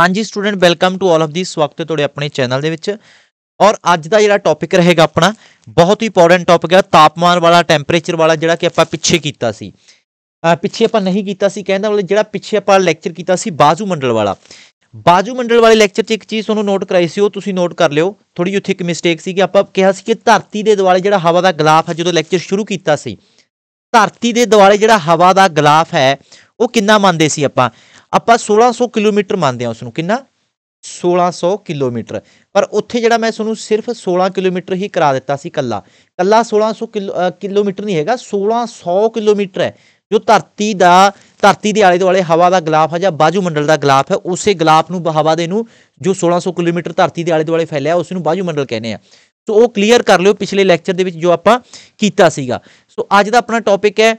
ਹਾਂਜੀ student welcome to all of the ਸਵਾਗਤ ਹੈ ਤੁਹਾਡੇ ਆਪਣੇ ਚੈਨਲ ਦੇ ਵਿੱਚ ਔਰ ਅੱਜ ਦਾ ਜਿਹੜਾ ਟੌਪਿਕ ਰਹੇਗਾ ਆਪਣਾ ਬਹੁਤ ਹੀ ਇੰਪੋਰਟੈਂਟ ਟੌਪਿਕ ਹੈ ਤਾਪਮਾਨ ਵਾਲਾ ਟੈਂਪਰੇਚਰ ਵਾਲਾ ਜਿਹੜਾ ਕਿ ਆਪਾਂ ਪਿੱਛੇ ਕੀਤਾ ਸੀ ਪਿੱਛੇ ਆਪਾਂ ਨਹੀਂ ਕੀਤਾ ਸੀ ਕਹਿੰਦਾ ਮਤਲਬ ਜਿਹੜਾ ਪਿੱਛੇ ਆਪਾਂ ਲੈਕਚਰ ਕੀਤਾ ਸੀ ਬਾਜੂ ਮੰਡਲ ਵਾਲਾ ਬਾਜੂ ਮੰਡਲ ਵਾਲੇ ਲੈਕਚਰ 'ਚ ਇੱਕ ਚੀਜ਼ ਤੁਹਾਨੂੰ ਨੋਟ ਕਰਾਈ ਸੀ ਉਹ ਤੁਸੀਂ ਨੋਟ ਕਰ ਲਿਓ ਥੋੜੀ ਉੱਥੇ ਇੱਕ ਮਿਸਟੇਕ ਸੀ ਕਿ ਆਪਾਂ ਕਿਹਾ ਸੀ ਕਿ ਧਰਤੀ ਦੇ ਦੁਆਲੇ ਜਿਹੜਾ ਹਵਾ ਦਾ ਗਲਾਫ ਹੈ ਜਦੋਂ ਲੈਕਚਰ ਸ਼ੁਰੂ ਕੀਤਾ ਸੀ ਧਰਤੀ ਦੇ ਦੁਆਲੇ ਜਿਹੜਾ ਹਵਾ ਦਾ ਗਲਾਫ ਹੈ ਉਹ ਕਿੰਨਾ ਮੰਨਦੇ ਸੀ ਆਪਾਂ ਆਪਾਂ 1600 ਕਿਲੋਮੀਟਰ ਮੰਨਦੇ ਆ ਉਸ ਨੂੰ ਕਿੰਨਾ 1600 ਕਿਲੋਮੀਟਰ ਪਰ ਉੱਥੇ ਜਿਹੜਾ ਮੈਂ ਤੁਹਾਨੂੰ ਸਿਰਫ 16 ਕਿਲੋਮੀਟਰ ਹੀ ਕਰਾ ਦਿੱਤਾ ਸੀ ਕੱਲਾ ਕੱਲਾ 1600 ਕਿਲੋਮੀਟਰ ਨਹੀਂ ਹੈਗਾ 1600 ਕਿਲੋਮੀਟਰ ਹੈ ਜੋ ਧਰਤੀ ਦਾ ਧਰਤੀ ਦੇ ਆਲੇ ਦੁਆਲੇ ਹਵਾ ਦਾ ਗਲਾਫ ਹੈ ਜਾਂ ਬਾਜੂ ਮੰਡਲ ਦਾ ਗਲਾਫ ਹੈ ਉਸੇ ਗਲਾਫ ਨੂੰ ਹਵਾ ਦੇ ਨੂੰ ਜੋ 1600 ਕਿਲੋਮੀਟਰ ਧਰਤੀ ਦੇ ਆਲੇ ਦੁਆਲੇ ਫੈਲਿਆ ਉਸ ਨੂੰ ਬਾਜੂ ਮੰਡਲ ਕਹਿੰਦੇ ਆ ਸੋ ਉਹ ਕਲੀਅਰ ਕਰ ਲਿਓ ਪਿਛਲੇ ਲੈਕਚਰ ਦੇ ਵਿੱਚ ਜੋ ਆਪਾਂ ਕੀਤਾ ਸੀਗਾ ਸੋ ਅੱਜ ਦਾ ਆਪਣਾ ਟੌਪਿਕ ਹੈ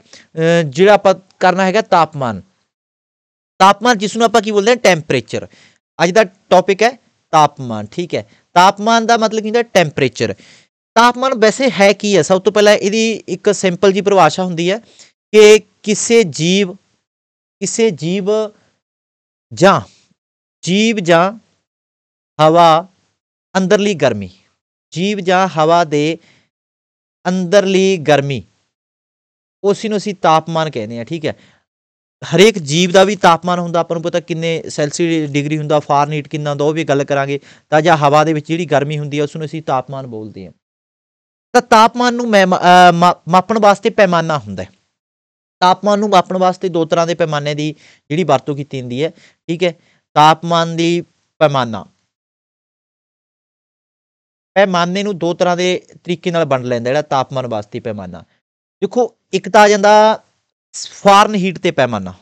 ਜਿਹੜਾ ਆਪਾਂ ਕਰਨਾ ਹੈਗਾ ਤਾਪਮਾਨ ਤਾਪਮਾਨ ਜਿਸ ਨੂੰ ਆਪਾਂ ਕੀ ਬੋਲਦੇ ਹਾਂ ਟੈਂਪਰੇਚਰ ਅੱਜ ਦਾ ਟੌਪਿਕ ਹੈ ਤਾਪਮਾਨ ਠੀਕ ਹੈ ਤਾਪਮਾਨ ਦਾ ਮਤਲਬ ਕੀ ਹੁੰਦਾ ਟੈਂਪਰੇਚਰ ਤਾਪਮਾਨ ਵੈਸੇ ਹੈ ਕੀ ਹੈ ਸਭ ਤੋਂ ਪਹਿਲਾਂ ਇਹਦੀ ਇੱਕ ਸਿੰਪਲ ਜੀ ਪਰਿਭਾਸ਼ਾ ਹੁੰਦੀ ਹੈ ਕਿ ਕਿਸੇ ਜੀਵ ਕਿਸੇ ਜੀਵ ਜਾਂ ਜੀਵ ਜਾਂ ਹਵਾ ਅੰਦਰਲੀ ਗਰਮੀ ਜੀਵ ਜਾਂ ਹਵਾ ਦੇ ਅੰਦਰਲੀ ਗਰਮੀ ਉਸ ਨੂੰ ਅਸੀਂ ਤਾਪਮਾਨ ਕਹਿੰਦੇ ਆ ਠੀਕ ਹੈ ਹਰੇਕ ਜੀਵ ਦਾ ਵੀ ਤਾਪਮਾਨ ਹੁੰਦਾ ਆਪਾਂ ਨੂੰ ਪਤਾ ਕਿੰਨੇ ਸੈਲਸੀਅਸ ਡਿਗਰੀ ਹੁੰਦਾ ਫਾਰਨਹੀਟ ਕਿੰਨਾ ਦਾ ਉਹ ਵੀ ਗੱਲ ਕਰਾਂਗੇ ਤਾਂ ਜਾਂ ਹਵਾ ਦੇ ਵਿੱਚ ਜਿਹੜੀ ਗਰਮੀ ਹੁੰਦੀ ਹੈ ਉਸ ਨੂੰ ਅਸੀਂ ਤਾਪਮਾਨ ਬੋਲਦੇ ਹਾਂ ਤਾਂ ਤਾਪਮਾਨ ਨੂੰ ਮਾਪਣ ਵਾਸਤੇ ਪੈਮਾਨਾ ਹੁੰਦਾ ਹੈ ਤਾਪਮਾਨ ਨੂੰ ਮਾਪਣ ਵਾਸਤੇ ਦੋ ਤਰ੍ਹਾਂ ਦੇ ਪੈਮਾਨੇ ਦੀ ਜਿਹੜੀ ਵਰਤੋਂ ਕੀਤੀ ਜਾਂਦੀ ਹੈ ਠੀਕ ਹੈ ਤਾਪਮਾਨ ਦੀ ਪੈਮਾਨਾ ਪੈਮਾਨੇ ਨੂੰ ਦੋ ਤਰ੍ਹਾਂ ਦੇ ਤਰੀਕੇ ਨਾਲ ਵੰਡ ਲੈਂਦਾ ਜਿਹੜਾ ਤਾਪਮਾਨ ਵਾਸਤੇ ਪੈਮਾਨਾ ਦੇਖੋ ਇੱਕ ਤਾਂ ਆ ਜਾਂਦਾ ਫਾਰਨ ਹੀਟ ਤੇ ਪੈਮਾਨਾ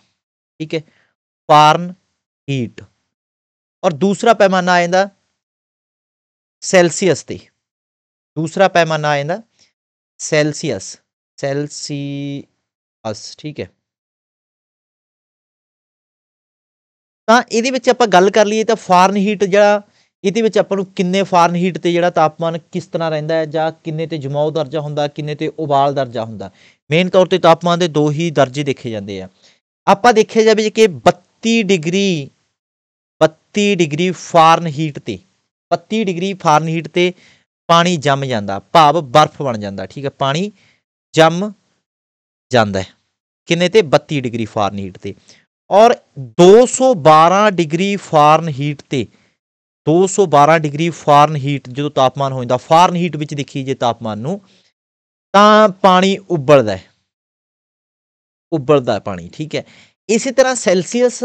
ਠੀਕ ਹੈ ਫਾਰਨ ਹੀਟ ਔਰ ਦੂਸਰਾ ਪੈਮਾਨਾ ਆ ਜਾਂਦਾ ਸੈਲਸੀਅਸ ਤੇ ਦੂਸਰਾ ਪੈਮਾਨਾ ਆ ਜਾਂਦਾ ਸੈਲਸੀਅਸ ਸੈਲਸੀਅਸ ਠੀਕ ਹੈ ਤਾਂ ਇਹਦੇ ਵਿੱਚ ਆਪਾਂ ਗੱਲ ਕਰ ਲਈਏ ਤਾਂ ਫਾਰਨ ਹੀਟ ਜਿਹੜਾ ਇਹਦੇ ਵਿੱਚ ਆਪਾਂ ਨੂੰ ਕਿੰਨੇ ਫਾਰਨ ਹੀਟ ਤੇ ਜਿਹੜਾ ਤਾਪਮਾਨ ਕਿਸ ਤਰ੍ਹਾਂ ਰਹਿੰਦਾ ਹੈ ਜਾਂ ਕਿੰਨੇ ਤੇ ਜਮਾਉ ਦਰਜਾ ਹੁੰਦਾ ਕਿੰਨੇ ਤੇ ਉਬਾਲ ਦਰਜਾ ਹੁੰਦਾ ਮੇਨ ਤੌਰ ਤੇ ਤਾਪਮਾਨ ਦੇ ਦੋ ਹੀ ਦਰਜੇ ਦੇਖੇ ਜਾਂਦੇ ਆ ਆਪਾਂ ਦੇਖਿਆ ਜਾਵੇ ਕਿ 32 ਡਿਗਰੀ 32 ਡਿਗਰੀ ਫਾਰਨਹੀਟ ਤੇ 32 ਡਿਗਰੀ ਫਾਰਨਹੀਟ ਤੇ ਪਾਣੀ ਜੰਮ ਜਾਂਦਾ ਭਾਵ ਬਰਫ਼ ਬਣ ਜਾਂਦਾ ਠੀਕ ਹੈ ਪਾਣੀ ਜੰਮ ਜਾਂਦਾ ਕਿੰਨੇ ਤੇ 32 ਡਿਗਰੀ ਫਾਰਨਹੀਟ ਤੇ ਔਰ 212 ਡਿਗਰੀ ਫਾਰਨਹੀਟ ਤੇ 212 ਡਿਗਰੀ ਫਾਰਨਹੀਟ ਜਦੋਂ ਤਾਪਮਾਨ ਹੋ ਜਾਂਦਾ ਫਾਰਨਹੀਟ ਵਿੱਚ ਦੇਖੀ ਜੇ ਤਾਪਮਾਨ ਨੂੰ ਤਾਂ ਪਾਣੀ ਉਬਲਦਾ ਹੈ ਉਬਲਦਾ ਪਾਣੀ ਠੀਕ ਹੈ ਇਸੇ ਤਰ੍ਹਾਂ ਸੈਲਸੀਅਸ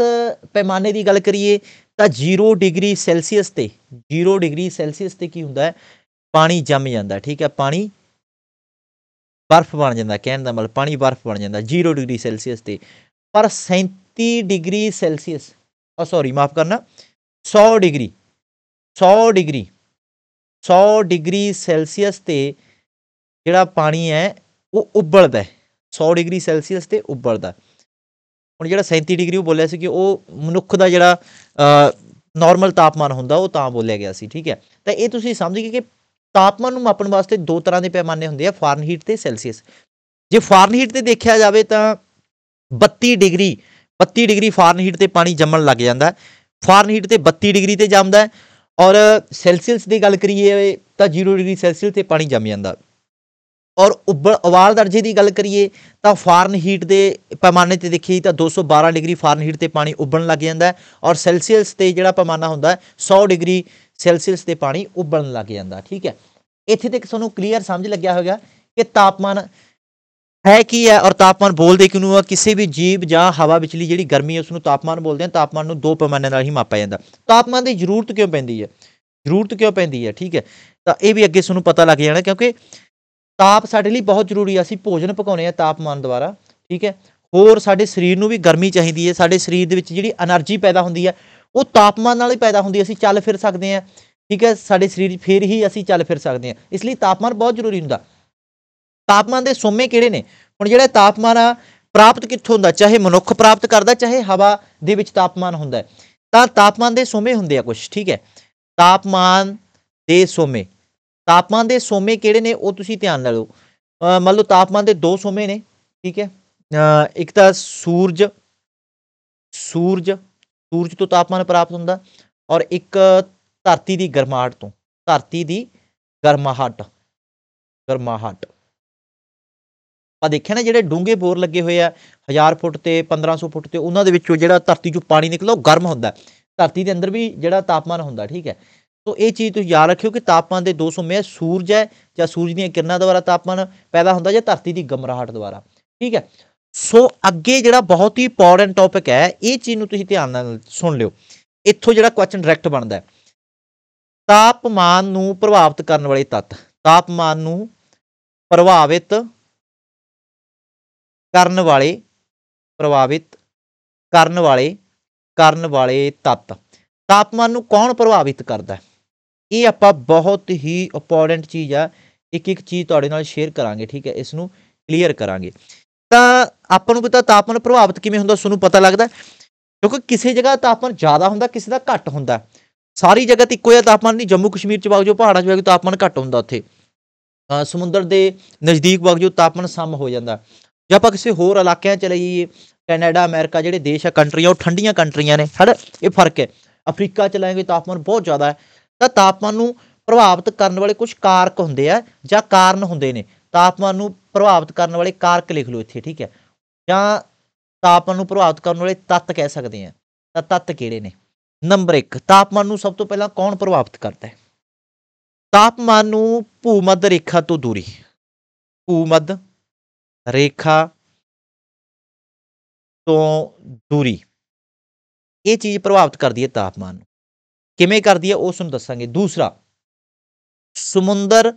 ਪੈਮਾਨੇ ਦੀ ਗੱਲ ਕਰੀਏ ਤਾਂ 0 ਡਿਗਰੀ ਸੈਲਸੀਅਸ ਤੇ 0 ਡਿਗਰੀ ਸੈਲਸੀਅਸ ਤੇ ਕੀ ਹੁੰਦਾ ਹੈ ਪਾਣੀ ਜੰਮ ਜਾਂਦਾ ਠੀਕ ਹੈ ਪਾਣੀ ਬਰਫ਼ ਬਣ ਜਾਂਦਾ ਕਹਿਣ ਦਾ ਮਤਲਬ ਪਾਣੀ ਬਰਫ਼ ਬਣ ਜਾਂਦਾ 0 ਡਿਗਰੀ ਸੈਲਸੀਅਸ ਤੇ ਪਰ 37 ਡਿਗਰੀ ਸੈਲਸੀਅਸ ਆ ਸੌਰੀ ਮਾਫ ਕਰਨਾ 100 ਡਿਗਰੀ 100 ਡਿਗਰੀ 100 ਡਿਗਰੀ ਸੈਲਸੀਅਸ ਤੇ ਜਿਹੜਾ ਪਾਣੀ ਹੈ ਉਹ ਉਬਲਦਾ 100 ਡਿਗਰੀ ਸੈਲਸੀਅਸ ਤੇ ਉਬਲਦਾ ਹੁਣ ਜਿਹੜਾ 37 ਡਿਗਰੀ ਉਹ ਬੋਲਿਆ ਸੀ ਕਿ ਉਹ ਮਨੁੱਖ ਦਾ ਜਿਹੜਾ ਨਾਰਮਲ ਤਾਪਮਾਨ ਹੁੰਦਾ ਉਹ ਤਾਂ ਬੋਲਿਆ ਗਿਆ ਸੀ ਠੀਕ ਹੈ ਤਾਂ ਇਹ ਤੁਸੀਂ ਸਮਝ ਗਏ ਕਿ ਤਾਪਮਾਨ ਨੂੰ ਮਾਪਣ ਵਾਸਤੇ ਦੋ ਤਰ੍ਹਾਂ ਦੇ ਪੈਮਾਨੇ ਹੁੰਦੇ ਆ ਫਾਰਨਹੀਟ ਤੇ ਸੈਲਸੀਅਸ ਜੇ ਫਾਰਨਹੀਟ ਤੇ ਦੇਖਿਆ ਜਾਵੇ ਤਾਂ 32 ਡਿਗਰੀ 32 ਡਿਗਰੀ ਫਾਰਨਹੀਟ ਤੇ ਪਾਣੀ ਜੰਮਣ ਲੱਗ ਜਾਂਦਾ ਫਾਰਨਹੀਟ ਤੇ 32 ਡਿਗਰੀ ਤੇ ਜੰਮਦਾ ਔਰ ਸੈਲਸੀਅਸ ਦੀ ਗੱਲ ਕਰੀਏ ਤਾਂ 0 ਡਿਗਰੀ ਸੈਲਸੀਅਸ ਤੇ ਪਾਣੀ ਜੰਮ ਜਾਂਦਾ ਔਰ ਉੱਬਲ ਉਬਾਲ ਦਰਜੇ ਦੀ ਗੱਲ ਕਰੀਏ ਤਾਂ ਫਾਰਨ ਹੀਟ ਦੇ ਪੈਮਾਨੇ ਤੇ ਦੇਖੀ ਤਾਂ 212 ਡਿਗਰੀ ਫਾਰਨ ਹੀਟ ਤੇ ਪਾਣੀ ਉੱਬਲਣ ਲੱਗ ਜਾਂਦਾ ਔਰ ਸੈਲਸੀਅਸ ਤੇ ਜਿਹੜਾ ਪੈਮਾਨਾ ਹੁੰਦਾ 100 ਡਿਗਰੀ ਸੈਲਸੀਅਸ ਤੇ ਪਾਣੀ ਉੱਬਲਣ ਲੱਗ ਜਾਂਦਾ ਠੀਕ ਹੈ ਇੱਥੇ ਤੱਕ ਤੁਹਾਨੂੰ ਕਲੀਅਰ ਸਮਝ ਲੱਗਿਆ ਹੋਗਾ ਕਿ ਤਾਪਮਾਨ ਹੈ ਕੀ ਹੈ ਔਰ ਤਾਪਮਾਨ ਬੋਲਦੇ ਕਿ ਨੂੰ ਕਿਸੇ ਵੀ ਜੀਵ ਜਾਂ ਹਵਾ ਵਿਚਲੀ ਜਿਹੜੀ ਗਰਮੀ ਉਸ ਨੂੰ ਤਾਪਮਾਨ ਬੋਲਦੇ ਆ ਤਾਪਮਾਨ ਨੂੰ ਦੋ ਪੈਮਾਨੇ ਨਾਲ ਹੀ ਮਾਪਿਆ ਜਾਂਦਾ ਤਾਪਮਾਨ ਦੀ ਜ਼ਰੂਰਤ ਕਿਉਂ ਪੈਂਦੀ ਹੈ ਜ਼ਰੂਰਤ ਕਿਉਂ ਪੈਂਦੀ ਹੈ ਠੀਕ ਹੈ ਤਾਂ ਇਹ ਵੀ ਅੱਗੇ ਤੁਹਾਨੂੰ ਪਤਾ ਲੱਗ ਜਾਣਾ ਕਿਉਂਕਿ ਤਾਪ ਸਾਡੇ ਲਈ ਬਹੁਤ ਜ਼ਰੂਰੀ ਆ ਅਸੀਂ ਭੋਜਨ ਪਕਾਉਨੇ ਆ ਤਾਪਮਾਨ ਦੁਆਰਾ ਠੀਕ ਹੈ ਹੋਰ ਸਾਡੇ ਸਰੀਰ ਨੂੰ ਵੀ ਗਰਮੀ ਚਾਹੀਦੀ ਹੈ ਸਾਡੇ ਸਰੀਰ ਦੇ ਵਿੱਚ ਜਿਹੜੀ એનર્ਜੀ ਪੈਦਾ ਹੁੰਦੀ ਹੈ ਉਹ ਤਾਪਮਾਨ ਨਾਲ ਹੀ ਪੈਦਾ ਹੁੰਦੀ ਹੈ ਅਸੀਂ ਚੱਲ ਫਿਰ ਸਕਦੇ ਆ ਠੀਕ ਹੈ ਸਾਡੇ ਸਰੀਰ ਫਿਰ ਹੀ ਅਸੀਂ ਚੱਲ ਫਿਰ ਸਕਦੇ ਆ ਇਸ ਲਈ ਤਾਪਮਾਨ ਬਹੁਤ ਜ਼ਰੂਰੀ ਹੁੰਦਾ ਤਾਪਮਾਨ ਦੇ ਸੋਮੇ ਕਿਹੜੇ ਨੇ ਹੁਣ ਜਿਹੜਾ ਤਾਪਮਾਨ ਆ ਪ੍ਰਾਪਤ ਕਿੱਥੋਂ ਹੁੰਦਾ ਚਾਹੇ ਮਨੁੱਖ ਪ੍ਰਾਪਤ ਕਰਦਾ ਚਾਹੇ ਹਵਾ ਦੇ ਵਿੱਚ ਤਾਪਮਾਨ ਹੁੰਦਾ ਤਾਂ ਤਾਪਮਾਨ ਦੇ ਸੋਮੇ ਹੁੰਦੇ ਆ ਕੁਝ ਠੀਕ ਹੈ ਤਾਪਮਾਨ ਦੇ ਸੋਮੇ ਤਾਪਮਾਨ ਦੇ ਸੋਮੇ ਕਿਹੜੇ ਨੇ ਉਹ ਤੁਸੀਂ ਧਿਆਨ ਨਾਲ ਲਓ ਮੰਨ ਲਓ ਤਾਪਮਾਨ ਦੇ ਦੋ ਸੋਮੇ ਨੇ ਠੀਕ ਹੈ ਇੱਕ ਤਾਂ ਸੂਰਜ ਸੂਰਜ ਸੂਰਜ ਤੋਂ ਤਾਪਮਾਨ ਪ੍ਰਾਪਤ ਹੁੰਦਾ ਔਰ ਇੱਕ ਧਰਤੀ ਦੀ ਗਰਮਾਹਟ ਤੋਂ ਧਰਤੀ ਦੀ ਗਰਮਾਹਟ ਗਰਮਾਹਟ ਆ ਦੇਖਿਆ ਨਾ ਜਿਹੜੇ ਡੂੰਘੇ ਬੋਰ ਲੱਗੇ ਹੋਏ ਆ 1000 ਫੁੱਟ ਤੇ 1500 ਫੁੱਟ ਤੇ ਉਹਨਾਂ ਦੇ ਵਿੱਚੋਂ ਜਿਹੜਾ ਧਰਤੀ ਚੋਂ ਪਾਣੀ ਨਿਕਲਦਾ ਉਹ ਗਰਮ ਹੁੰਦਾ ਧਰਤੀ ਦੇ ਅੰਦਰ ਵੀ ਜਿਹੜਾ ਤਾਪਮਾਨ ਹੁੰਦਾ ਠੀਕ ਹੈ ਸੋ ਇਹ ਚੀਜ਼ ਤੁਸੀਂ ਯਾਦ ਰੱਖਿਓ ਕਿ ਤਾਪਮਾਨ ਦੇ 200 ਮੇਅ ਸੂਰਜ ਹੈ ਜਾਂ ਸੂਰਜ ਦੀਆਂ ਕਿਰਨਾਂ ਦੁਆਰਾ ਤਾਪਮਾਨ ਪੈਦਾ ਹੁੰਦਾ ਜਾਂ ਧਰਤੀ ਦੀ ਗਮਰਾਹਟ ਦੁਆਰਾ ਠੀਕ ਹੈ ਸੋ ਅੱਗੇ ਜਿਹੜਾ ਬਹੁਤ ਹੀ ਇੰਪੋਰਟੈਂਟ ਟੌਪਿਕ ਹੈ ਇਹ ਚੀਜ਼ ਨੂੰ ਤੁਸੀਂ ਧਿਆਨ ਨਾਲ ਸੁਣ ਲਿਓ ਇੱਥੋਂ ਜਿਹੜਾ ਕੁਐਸਚਨ ਡਾਇਰੈਕਟ ਬਣਦਾ ਹੈ ਤਾਪਮਾਨ ਨੂੰ ਪ੍ਰਭਾਵਿਤ ਕਰਨ ਵਾਲੇ ਤੱਤ ਤਾਪਮਾਨ ਨੂੰ ਪ੍ਰਭਾਵਿਤ ਕਰਨ ਵਾਲੇ ਪ੍ਰਭਾਵਿਤ ਕਰਨ ਵਾਲੇ ਕਰਨ ਵਾਲੇ ਤੱਤ ਤਾਪਮਾਨ ਨੂੰ ਕੌਣ ਪ੍ਰਭਾਵਿਤ ਕਰਦਾ ਹੈ ਇਹ ਆਪਾਂ ਬਹੁਤ ਹੀ ਇੰਪੋਰਟੈਂਟ ਚੀਜ਼ ਆ ਇੱਕ ਇੱਕ ਚੀਜ਼ ਤੁਹਾਡੇ ਨਾਲ ਸ਼ੇਅਰ ਕਰਾਂਗੇ ਠੀਕ ਹੈ ਇਸ ਨੂੰ ਕਲੀਅਰ ਕਰਾਂਗੇ ਤਾਂ ਆਪਾਂ ਨੂੰ ਪਤਾ ਤਾਪਮਾਨ ਪ੍ਰਭਾਵਿਤ ਕਿਵੇਂ ਹੁੰਦਾ ਤੁਹਾਨੂੰ ਪਤਾ ਲੱਗਦਾ ਕਿਉਂਕਿ ਕਿਸੇ ਜਗ੍ਹਾ ਤਾਪਮਾਨ ਜ਼ਿਆਦਾ ਹੁੰਦਾ ਕਿਸੇ ਦਾ ਘੱਟ ਹੁੰਦਾ ਸਾਰੀ ਜਗ੍ਹਾ ਤੇ ਇੱਕੋ ਜਿਹਾ ਤਾਪਮਾਨ ਨਹੀਂ ਜੰਮੂ ਕਸ਼ਮੀਰ ਚ ਵਗਜੋ ਪਹਾੜਾਂ ਚ ਵਗਜੋ ਤਾਪਮਾਨ ਘੱਟ ਹੁੰਦਾ ਉੱਥੇ ਸਮੁੰਦਰ ਦੇ ਨਜ਼ਦੀਕ ਵਗਜੋ ਤਾਪਮਾਨ ਸਮ ਹੋ ਜਾਂਦਾ ਜੇ ਆਪਾਂ ਕਿਸੇ ਹੋਰ ਇਲਾਕਿਆਂ ਚਲੇ ਜਾਈਏ ਕੈਨੇਡਾ ਅਮਰੀਕਾ ਜਿਹੜੇ ਦੇਸ਼ ਆ ਕੰਟਰੀਆਂ ਉਹ ਠੰਡੀਆਂ ਕੰਟਰੀਆਂ ਨੇ ਹੜ ਇਹ ਫਰਕ ਹੈ ਅਫਰੀਕਾ ਚ ਲਾਂਗੇ ਤਾਪਮਾਨ ਬਹੁਤ ਜ਼ਿਆਦਾ ਹੈ ਤਾਂ ਤਾਪਮਾਨ ਨੂੰ ਪ੍ਰਭਾਵਿਤ ਕਰਨ ਵਾਲੇ ਕੁਝ ਕਾਰਕ ਹੁੰਦੇ ਆ ਜਾਂ ਕਾਰਨ ਹੁੰਦੇ ਨੇ ਤਾਪਮਾਨ ਨੂੰ ਪ੍ਰਭਾਵਿਤ ਕਰਨ ਵਾਲੇ ਕਾਰਕ ਲਿਖ ਲਓ ਇੱਥੇ ਠੀਕ ਹੈ ਜਾਂ ਤਾਪਮਾਨ ਨੂੰ ਪ੍ਰਭਾਵਿਤ ਕਰਨ ਵਾਲੇ ਤੱਤ ਕਹਿ ਸਕਦੇ ਆ ਤਾਂ ਤੱਤ ਕਿਹੜੇ ਨੇ ਨੰਬਰ 1 ਤਾਪਮਾਨ ਨੂੰ ਸਭ ਤੋਂ ਪਹਿਲਾਂ ਕੌਣ ਪ੍ਰਭਾਵਿਤ ਕਰਦਾ ਹੈ ਤਾਪਮਾਨ ਨੂੰ ਭੂਮੱਧ ਰੇਖਾ ਤੋਂ ਦੂਰੀ ਭੂਮੱਧ ਰੇਖਾ ਤੋਂ ਦੂਰੀ ਇਹ ਚੀਜ਼ ਪ੍ਰਭਾਵਿਤ ਕਰਦੀ ਹੈ ਤਾਪਮਾਨ ਕਿਵੇਂ ਕਰਦੀ ਹੈ ਉਸ ਨੂੰ ਦੱਸਾਂਗੇ ਦੂਸਰਾ ਸਮੁੰਦਰ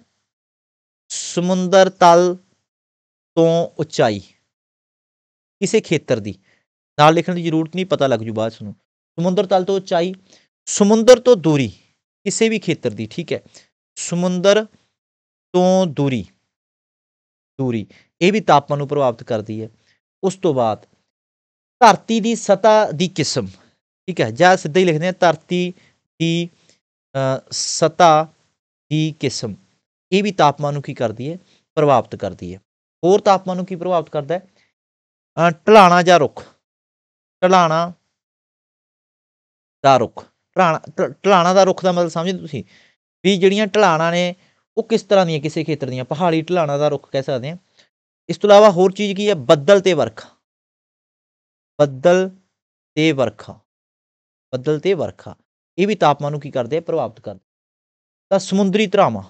ਸਮੁੰਦਰ ਤਲ ਤੋਂ ਉਚਾਈ ਕਿਸੇ ਖੇਤਰ ਦੀ ਨਾਲ ਲਿਖਣ ਦੀ ਜ਼ਰੂਰਤ ਨਹੀਂ ਪਤਾ ਲੱਗ ਜੂ ਬਾਅਦ ਤੁਹਾਨੂੰ ਸਮੁੰਦਰ ਤਲ ਤੋਂ ਉਚਾਈ ਸਮੁੰਦਰ ਤੋਂ ਦੂਰੀ ਕਿਸੇ ਵੀ ਖੇਤਰ ਦੀ ਠੀਕ ਹੈ ਸਮੁੰਦਰ ਤੋਂ ਦੂਰੀ ਦੂਰੀ ਇਹ ਵੀ ਤਾਪਮਾਨ ਨੂੰ ਪ੍ਰਭਾਵਿਤ ਕਰਦੀ ਹੈ ਉਸ ਤੋਂ ਬਾਅਦ ਧਰਤੀ ਦੀ ਸਤਾ ਦੀ ਕਿਸਮ ਠੀਕ ਹੈ ਜਾਂ ਸਿੱਧਾ ਹੀ ਲਿਖਦੇ ਆ ਧਰਤੀ की सतह की किस्म ਇਹ ਵੀ ਤਾਪਮਾਨ ਨੂੰ ਕੀ ਕਰਦੀ ਹੈ ਪ੍ਰਭਾਵਿਤ ਕਰਦੀ ਹੈ ਹੋਰ ਤਾਪਮਾਨ ਨੂੰ ਕੀ ਪ੍ਰਭਾਵਿਤ ਕਰਦਾ ਹੈ ਢਲਾਣਾ ਜਾਂ ਰੁੱਖ ਢਲਾਣਾ ਦਾ ਰੁੱਖ ਢਲਾਣਾ ਦਾ ਰੁੱਖ ਦਾ ਮਤਲਬ ਸਮਝਦੇ ਤੁਸੀਂ ਵੀ ਜਿਹੜੀਆਂ ਢਲਾਣਾ ਨੇ ਉਹ ਕਿਸ ਤਰ੍ਹਾਂ ਦੀਆਂ ਕਿਸੇ ਖੇਤਰ ਦੀਆਂ ਪਹਾੜੀ ਢਲਾਣਾ ਦਾ ਰੁੱਖ ਕਹਿ ਸਕਦੇ ਆ ਇਸ ਤੋਂ ਇਲਾਵਾ ਹੋਰ ਚੀਜ਼ ਕੀ ਹੈ ਬੱਦਲ ਤੇ ਵਰਖਾ ਬੱਦਲ ਤੇ ਵਰਖਾ ਬੱਦਲ ਤੇ ਵਰਖਾ ਇਹ ਵੀ ਤਾਪਮਾਨ ਨੂੰ ਕੀ ਕਰਦੇ ਆ ਪ੍ਰਭਾਵਿਤ ਕਰਦੇ ਤਾਂ ਸਮੁੰਦਰੀ ਧਰਾਵਾਂ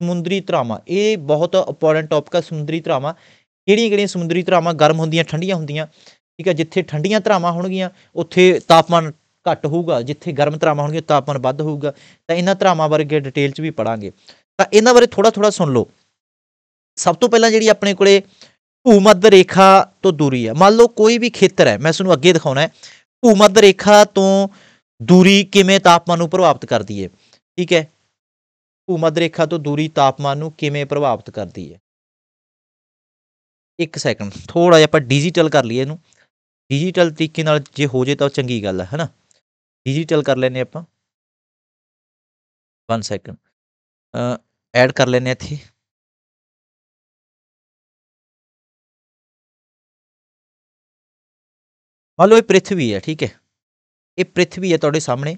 ਸਮੁੰਦਰੀ ਧਰਾਵਾਂ ਇਹ ਬਹੁਤ ਇੰਪੋਰਟੈਂਟ ਟੌਪਿਕ ਆ ਸਮੁੰਦਰੀ ਧਰਾਵਾਂ ਕਿਹੜੀਆਂ ਕਿਹੜੀਆਂ ਸਮੁੰਦਰੀ ਧਰਾਵਾਂ ਗਰਮ ਹੁੰਦੀਆਂ ਠੰਡੀਆਂ ਹੁੰਦੀਆਂ ਠੀਕ ਹੈ ਜਿੱਥੇ ਠੰਡੀਆਂ ਧਰਾਵਾਂ ਹੋਣਗੀਆਂ ਉੱਥੇ ਤਾਪਮਾਨ ਘੱਟ ਹੋਊਗਾ ਜਿੱਥੇ ਗਰਮ ਧਰਾਵਾਂ ਹੋਣਗੀਆਂ ਤਾਪਮਾਨ ਵੱਧ ਹੋਊਗਾ ਤਾਂ ਇਹਨਾਂ ਧਰਾਵਾਂ ਬਾਰੇ ਡਿਟੇਲ 'ਚ ਵੀ ਪੜਾਂਗੇ ਤਾਂ ਇਹਨਾਂ ਬਾਰੇ ਥੋੜਾ ਥੋੜਾ ਸੁਣ ਲਓ ਸਭ ਤੋਂ ਪਹਿਲਾਂ ਜਿਹੜੀ ਆਪਣੇ ਕੋਲੇ ਭੂਮੱਧ ਰੇਖਾ ਤੋਂ ਦੂਰੀ ਹੈ ਮੰਨ ਲਓ ਕੋਈ ਵੀ ਖੇਤਰ ਹੈ ਮੈਂ ਤੁਹਾਨੂੰ ਅੱਗੇ ਦਿਖਾਉਣਾ ਹੈ ਭੂਮੱਧ ਰੇਖਾ ਤੋਂ दूरी के में तापमान प्रभावित करती है ठीक है भूमध्य रेखा तो दूरी तापमान किमें प्रभावित करती है ਇੱਕ ਸੈਕਿੰਡ ਥੋੜਾ ਜਿਹਾ ਆਪਾਂ ਡਿਜੀਟਲ ਕਰ ਲਈਏ ਇਹਨੂੰ ਡਿਜੀਟਲ ਤਰੀਕੇ ਨਾਲ ਜੇ ਹੋ ਜੇ ਤਾਂ ਚੰਗੀ ਗੱਲ ਹੈ ਹੈਨਾ ਡਿਜੀਟਲ ਕਰ ਲੈਨੇ ਆਪਾਂ 1 ਸੈਕਿੰਡ ਐਡ ਕਰ ਲੈਨੇ ਇੱਥੇ ਮੰਨ ਲਓ ਇਹ ਪ੍ਰithvi ਹੈ ਠੀਕ ਹੈ ਇਹ ਪ੍ਰਿਥਵੀ ਹੈ ਤੁਹਾਡੇ ਸਾਹਮਣੇ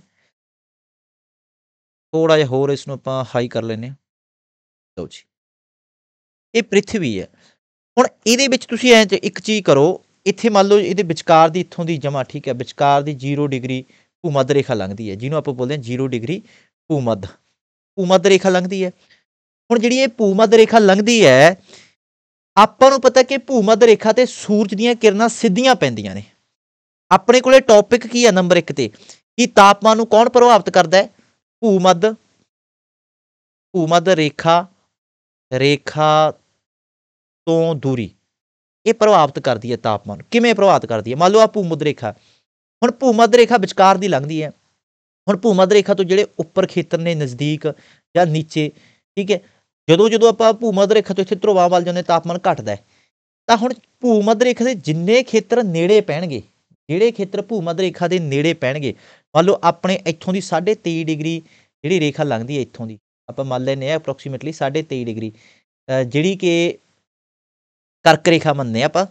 ਥੋੜਾ ਜਿਹਾ ਹੋਰ ਇਸ ਨੂੰ ਆਪਾਂ ਹਾਈ ਕਰ ਲੈਨੇ ਆ ਲਓ ਜੀ ਇਹ ਪ੍ਰਿਥਵੀ ਹੈ ਹੁਣ ਇਹਦੇ ਵਿੱਚ ਤੁਸੀਂ ਐਂ ਇੱਕ ਚੀਜ਼ ਕਰੋ ਇੱਥੇ ਮੰਨ ਲਓ ਇਹਦੇ ਵਿਚਕਾਰ ਦੀ ਇੱਥੋਂ ਦੀ ਜਮਾ ਠੀਕ ਹੈ ਵਿਚਕਾਰ ਦੀ 0 ਡਿਗਰੀ ਭੂਮੱਧ ਰੇਖਾ ਲੰਘਦੀ ਹੈ ਜਿਹਨੂੰ ਆਪਾਂ ਬੋਲਦੇ ਹਾਂ 0 ਡਿਗਰੀ ਭੂਮੱਧ ਭੂਮੱਧ ਰੇਖਾ ਲੰਘਦੀ ਹੈ ਹੁਣ ਜਿਹੜੀ ਇਹ ਭੂਮੱਧ ਰੇਖਾ ਲੰਘਦੀ ਹੈ ਆਪਾਂ ਨੂੰ ਪਤਾ ਕਿ ਭੂਮੱਧ ਰੇਖਾ ਤੇ ਸੂਰਜ ਦੀਆਂ ਕਿਰਨਾਂ ਸਿੱਧੀਆਂ ਪੈਂਦੀਆਂ ਨੇ ਆਪਣੇ ਕੋਲੇ ਟੌਪਿਕ ਕੀ ਹੈ ਨੰਬਰ 1 ਤੇ ਕਿ ਤਾਪਮਾਨ ਨੂੰ ਕੌਣ ਪ੍ਰਭਾਵਿਤ ਕਰਦਾ ਹੈ ਭੂਮੱਧ ਭੂਮੱਧ ਰੇਖਾ ਰੇਖਾ ਤੋਂ ਦੂਰੀ ਇਹ ਪ੍ਰਭਾਵਿਤ ਕਰਦੀ ਹੈ ਤਾਪਮਾਨ ਕਿਵੇਂ ਪ੍ਰਭਾਵਿਤ ਕਰਦੀ ਹੈ ਮੰਨ ਲਓ ਆ ਭੂਮੱਧ ਰੇਖਾ ਹੁਣ ਭੂਮੱਧ ਰੇਖਾ ਵਿਚਕਾਰ ਦੀ ਲੰਘਦੀ ਹੈ ਹੁਣ ਭੂਮੱਧ ਰੇਖਾ ਤੋਂ ਜਿਹੜੇ ਉੱਪਰ ਖੇਤਰ ਨੇ ਨਜ਼ਦੀਕ ਜਾਂ ਨੀਚੇ ਠੀਕ ਹੈ ਜਦੋਂ ਜਦੋਂ ਆਪਾਂ ਭੂਮੱਧ ਰੇਖਾ ਤੋਂ ਇੱਥੇ ਧਰਵਾ ਵੱਲ ਜਾਂਦੇ ਤਾਪਮਾਨ ਘਟਦਾ ਹੈ ਤਾਂ ਹੁਣ ਭੂਮੱਧ ਰੇਖਾ ਦੇ ਜਿੰਨੇ ਖੇਤਰ ਨੇੜੇ ਪੈਣਗੇ ਜਿਹੜੇ ਖੇਤਰ ਭੂਮਧ ਰੇਖਾ ਦੇ ਨੇੜੇ ਪੈਣਗੇ ਮੰਨ ਲਓ ਆਪਣੇ ਇੱਥੋਂ ਦੀ 23.5 ਡਿਗਰੀ ਜਿਹੜੀ ਰੇਖਾ ਲੰਘਦੀ ਹੈ ਇੱਥੋਂ ਦੀ ਆਪਾਂ ਮੰਨ ਲੈਨੇ ਆ ਅਪਰੋਕਸੀਮੇਟਲੀ 23.5 ਡਿਗਰੀ ਜਿਹੜੀ ਕਿ ਕਰਕ ਰੇਖਾ ਮੰਨਦੇ ਆਪਾਂ